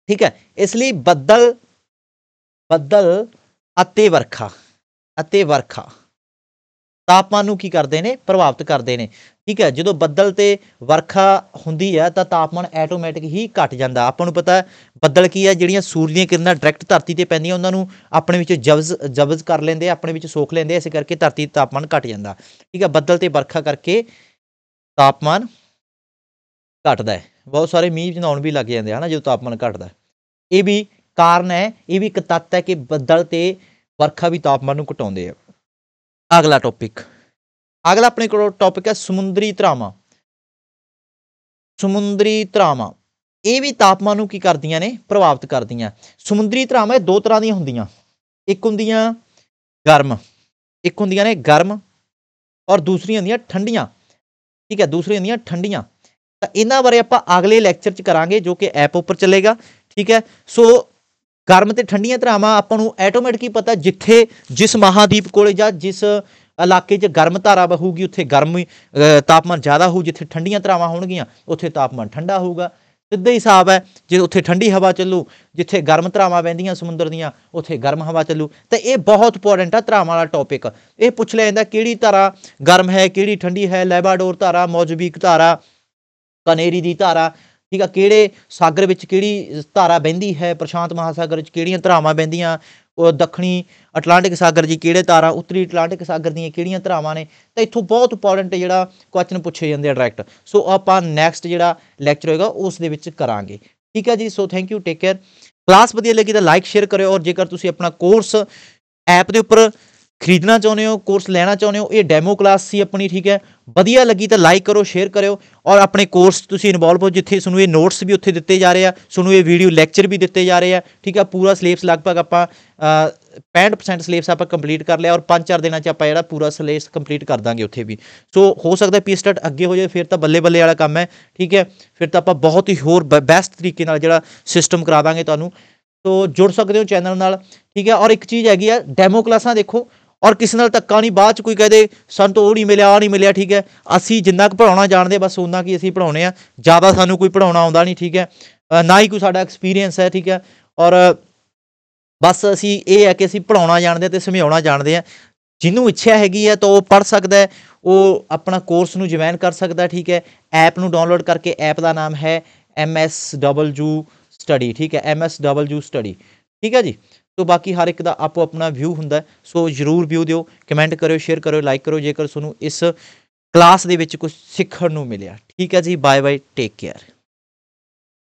ਠੀਕ ਹੈ ਇਸ ਲਈ ਬੱਦਲ ਬੱਦਲ ਅਤੇ ਵਰਖਾ ਅਤੇ ਵਰਖਾ ਤਾਪਮਾਨ ਨੂੰ ਕੀ ਕਰਦੇ ਨੇ ਪ੍ਰਭਾਵਿਤ ਕਰਦੇ ਨੇ ਠੀਕ ਹੈ ਜਦੋਂ ਬੱਦਲ ਤੇ ਵਰਖਾ ਹੁੰਦੀ ਹੈ ਤਾਂ ਤਾਪਮਾਨ ਆਟੋਮੈਟਿਕ ਹੀ ਘਟ ਜਾਂਦਾ ਆਪਾਂ ਨੂੰ ਪਤਾ ਬੱਦਲ ਕੀ ਹੈ ਜਿਹੜੀਆਂ ਸੂਰਜ ਦੀਆਂ ਕਿਰਨਾਂ ਡਾਇਰੈਕਟ ਧਰਤੀ ਤੇ ਪੈਂਦੀਆਂ ਉਹਨਾਂ ਨੂੰ ਆਪਣੇ ਵਿੱਚ ਜਬਜ਼ ਜਬਜ਼ ਕਰ ਲੈਂਦੇ ਆਪਣੇ ਵਿੱਚ ਸੋਖ ਲੈਂਦੇ ਇਸ ਕਰਕੇ ਧਰਤੀ ਦਾ ਤਾਪਮਾਨ ਘਟ ਜਾਂਦਾ ਠੀਕ ਹੈ ਬੱਦਲ ਤੇ ਵਰਖਾ ਕਰਕੇ ਤਾਪਮਾਨ ਘਟਦਾ ਹੈ ਬਹੁਤ ਸਾਰੇ ਮੀਂਹ ਜਨਾਉਣ ਵੀ ਲੱਗ ਜਾਂਦੇ ਹਨ ਜਦੋਂ ਤਾਪਮਾਨ ਘਟਦਾ ਇਹ ਵੀ ਕਾਰਨ ਹੈ ਇਹ ਵੀ ਇੱਕ ਤੱਤ ਹੈ ਕਿ ਬੱਦਲ ਤੇ ਵਰਖਾ ਵੀ ਤਾਪਮਾਨ ਨੂੰ ਘਟਾਉਂਦੇ ਆ ਅਗਲਾ ਟੌਪਿਕ ਅਗਲਾ ਆਪਣੇ ਕੋਲ ਟੌਪਿਕ ਹੈ ਸਮੁੰਦਰੀ ਧਰਾਵਾਂ ਸਮੁੰਦਰੀ ਧਰਾਵਾਂ ਇਹ ਵੀ ਤਾਪਮਾਨ ਨੂੰ ਕੀ ਕਰਦੀਆਂ ਨੇ ਪ੍ਰਭਾਵਿਤ ਕਰਦੀਆਂ ਸਮੁੰਦਰੀ ਧਰਾਵਾਂ ਦੋ ਤਰ੍ਹਾਂ ਦੀਆਂ ਹੁੰਦੀਆਂ ਇੱਕ ਹੁੰਦੀਆਂ ਗਰਮ ਇੱਕ ਹੁੰਦੀਆਂ ਨੇ ਗਰਮ ਔਰ ਦੂਸਰੀਆਂ ਹੁੰਦੀਆਂ ਠੰਡੀਆਂ ਠੀਕ ਹੈ ਦੂਸਰੀਆਂ ਹੁੰਦੀਆਂ ਠੰਡੀਆਂ ਤਾਂ ਇਹਨਾਂ ਬਾਰੇ ਆਪਾਂ ਅਗਲੇ ਲੈਕਚਰ 'ਚ ਕਰਾਂਗੇ ਜੋ ਕਿ ਐਪ ਉੱਪਰ ਚੱਲੇਗਾ ਠੀਕ ਹੈ ਸੋ ਗਰਮ ਤੇ ਠੰਡੀਆਂ ਧਰਾਵਾਂ ਆਪਾਂ ਨੂੰ ਆਟੋਮੈਟਿਕ ਹੀ ਪਤਾ ਜਿੱਥੇ ਜਿਸ ਮਹਾਦੀਪ ਕੋਲੇ ਜਾਂ ਜਿਸ ਇਲਾਕੇ 'ਚ ਗਰਮ ਧਾਰਾ ਬਹੂਗੀ ਉੱਥੇ ਗਰਮ ਤਾਪਮਾਨ ਜ਼ਿਆਦਾ ਹੋਊ ਜਿੱਥੇ ਠੰਡੀਆਂ ਧਰਾਵਾਂ ਹੋਣਗੀਆਂ ਉੱਥੇ ਤਾਪਮਾਨ ਠੰਡਾ ਹੋਊਗਾ ਸਿੱਧਾ ਹੀ ਹਿਸਾਬ ਹੈ ਜੇ ਉੱਥੇ ਠੰਡੀ ਹਵਾ ਚੱਲੂ ਜਿੱਥੇ ਗਰਮ ਧਰਾਵਾਂ ਵਹਿੰਦੀਆਂ ਸਮੁੰਦਰ ਦੀਆਂ ਉੱਥੇ ਗਰਮ ਹਵਾ ਚੱਲੂ ਤਾਂ ਇਹ ਬਹੁਤ ਇੰਪੋਰਟੈਂਟ ਆ ਧਰਾਵਾਂ ਵਾਲਾ ਟੌਪਿਕ ਇਹ ਪੁੱਛ ਲਿਆ ਜਾਂਦਾ ਕਿਹੜੀ ਧਾਰਾ ਗਰਮ ਹੈ ਕਿਹੜੀ ਠੰਡੀ ਹੈ ਲੈਬਾਡੋਰ ਧਾਰਾ ਮੌਜਬੀਕ ਧਾਰਾ ਕਨੇਰੀ ਦੀ ਧਾਰਾ ਠੀਕ ਆ ਕਿਹੜੇ ਸਾਗਰ ਵਿੱਚ ਕਿਹੜੀ ਧਾਰਾ ਵਹਿੰਦੀ ਹੈ ਪ੍ਰਸ਼ਾਂਤ ਮਹਾਸਾਗਰ ਵਿੱਚ ਕਿਹੜੀਆਂ ਧਾਰਾਵਾਂ ਵਹਿੰਦੀਆਂ ਉਹ ਦੱਖਣੀ ਅਟਲਾਂਟਿਕ ਸਾਗਰ ਜੀ ਕਿਹੜੇ ਧਾਰਾ ਉੱਤਰੀ ਅਟਲਾਂਟਿਕ ਸਾਗਰ ਦੀਆਂ ਕਿਹੜੀਆਂ ਧਾਰਾਵਾਂ ਨੇ ਤਾਂ ਇੱਥੋਂ ਬਹੁਤ ਇੰਪੋਰਟੈਂਟ ਜਿਹੜਾ ਕੁਐਸਚਨ ਪੁੱਛੇ ਜਾਂਦੇ ਆ ਡਾਇਰੈਕਟ ਸੋ ਆਪਾਂ ਨੈਕਸਟ ਜਿਹੜਾ ਲੈਕਚਰ ਹੋਏਗਾ ਉਸ ਦੇ ਵਿੱਚ ਕਰਾਂਗੇ ਠੀਕ ਹੈ ਜੀ so thank you take care class ਵਧੀਆ ਲੱਗੀ ਤਾਂ ਲਾਈਕ ਸ਼ੇਅਰ ਕਰਿਓ ਔਰ ਜੇਕਰ ਤੁਸੀਂ ਆਪਣਾ ਕੋਰਸ ਐਪ ਦੇ ਉੱਪਰ ਖਰੀਦਣਾ ਚਾਹੁੰਦੇ ਹੋ ਕੋਰਸ ਲੈਣਾ ਚਾਹੁੰਦੇ ਹੋ ਇਹ ਡੈਮੋ ਕਲਾਸ ਸੀ ਆਪਣੀ ਠੀਕ ਹੈ ਵਧੀਆ ਲੱਗੀ ਤਾਂ ਲਾਈਕ ਕਰੋ ਸ਼ੇਅਰ ਕਰਿਓ ਔਰ ਆਪਣੇ ਕੋਰਸ ਤੁਸੀਂ ਇਨਵੋਲਵ ਹੋ ਜਿੱਥੇ ਤੁਹਾਨੂੰ ਇਹ ਨੋਟਸ ਵੀ ਉੱਥੇ ਦਿੱਤੇ ਜਾ ਰਹੇ ਆ ਤੁਹਾਨੂੰ ਇਹ ਵੀਡੀਓ ਲੈਕਚਰ ਵੀ ਦਿੱਤੇ ਜਾ ਰਹੇ ਆ ਠੀਕ ਆ ਪੂਰਾ ਸਿਲੇਬਸ ਲਗਭਗ ਆਪਾਂ 65% ਸਿਲੇਬਸ ਆਪਾਂ ਕੰਪਲੀਟ ਕਰ ਲਿਆ ਔਰ 5-4 ਦਿਨਾਂ 'ਚ ਆਪਾਂ ਜਿਹੜਾ ਪੂਰਾ ਸਿਲੇਬਸ ਕੰਪਲੀਟ ਕਰ ਦਾਂਗੇ ਉੱਥੇ ਵੀ ਸੋ ਹੋ ਸਕਦਾ ਪੀ ਸਟਾਰਟ ਅੱਗੇ ਹੋ ਜਾਵੇ ਫਿਰ ਤਾਂ ਬੱਲੇ ਬੱਲੇ ਵਾਲਾ ਕੰਮ ਹੈ ਠੀਕ ਹੈ ਫਿਰ ਤਾਂ ਆਪਾਂ ਬਹੁਤ ਹੀ ਹੋਰ ਬੈਸਟ ਤਰੀਕੇ ਨਾਲ ਜਿਹੜਾ ਸਿਸਟਮ ਕਰਾ ਦਾਂਗੇ ਤੁਹਾਨੂੰ ਸੋ ਜੁੜ ਸਕਦੇ ਹੋ ਚੈਨਲ ਨਾਲ ਠੀਕ ਹੈ ਔਰ ਇੱਕ ਚੀਜ਼ ਹੈਗੀ ਆ ਡੈਮੋ ਕਲਾਸਾਂ ਦੇਖੋ ਔਰ ਕਿਸ ਨਾਲ ਧੱਕਾ ਨਹੀਂ ਬਾਅਦ ਚ ਕੋਈ ਕਹਦੇ ਸਾਨੂੰ ਤਾਂ ਉਹ ਨਹੀਂ ਮਿਲਿਆ ਆ ਨਹੀਂ ਮਿਲਿਆ ਠੀਕ ਹੈ ਅਸੀਂ ਜਿੰਨਾ ਕੁ ਪੜਾਉਣਾ ਜਾਣਦੇ ਬਸ ਉਹਨਾਂ ਕੀ ਅਸੀਂ ਪੜਾਉਨੇ ਆ ਜ਼ਿਆਦਾ ਸਾਨੂੰ ਕੋਈ ਪੜਾਉਣਾ ਆਉਂਦਾ ਨਹੀਂ ਠੀਕ ਹੈ ਨਾ ਹੀ ਕੋਈ ਸਾਡਾ ਐਕਸਪੀਰੀਅੰਸ ਹੈ ਠੀਕ ਹੈ ਔਰ ਬਸ ਅਸੀਂ ਇਹ ਹੈ ਕਿ ਅਸੀਂ ਪੜਾਉਣਾ ਜਾਣਦੇ ਤੇ ਸਮਝਾਉਣਾ ਜਾਣਦੇ ਆ ਜਿਹਨੂੰ ਇੱਛਾ ਹੈਗੀ ਹੈ ਤਾਂ ਉਹ ਪੜ ਸਕਦਾ ਹੈ ਉਹ ਆਪਣਾ ਕੋਰਸ ਨੂੰ ਜੁਆਇਨ ਕਰ ਸਕਦਾ ਠੀਕ ਹੈ ਐਪ ਨੂੰ ਡਾਊਨਲੋਡ ਕਰਕੇ ਐਪ ਦਾ ਨਾਮ ਹੈ MSWU ਸਟੱਡੀ ਠੀਕ ਹੈ MSWU ਸਟੱਡੀ ਠੀਕ ਹੈ ਜੀ ਸੋ ਬਾਕੀ ਹਰ ਇੱਕ ਦਾ ਆਪੋ ਆਪਣਾ ਵਿਊ ਹੁੰਦਾ ਸੋ ਜਰੂਰ ਵਿਊ ਦਿਓ ਕਮੈਂਟ ਕਰਿਓ ਸ਼ੇਅਰ ਕਰਿਓ ਲਾਈਕ ਕਰਿਓ ਜੇਕਰ ਤੁਹਾਨੂੰ ਇਸ ਕਲਾਸ ਦੇ ਵਿੱਚ ਕੁਝ ਸਿੱਖਣ ਨੂੰ ਮਿਲਿਆ ਠੀਕ ਹੈ ਜੀ ਬਾਏ ਬਾਏ ਟੇਕ ਕੇਅਰ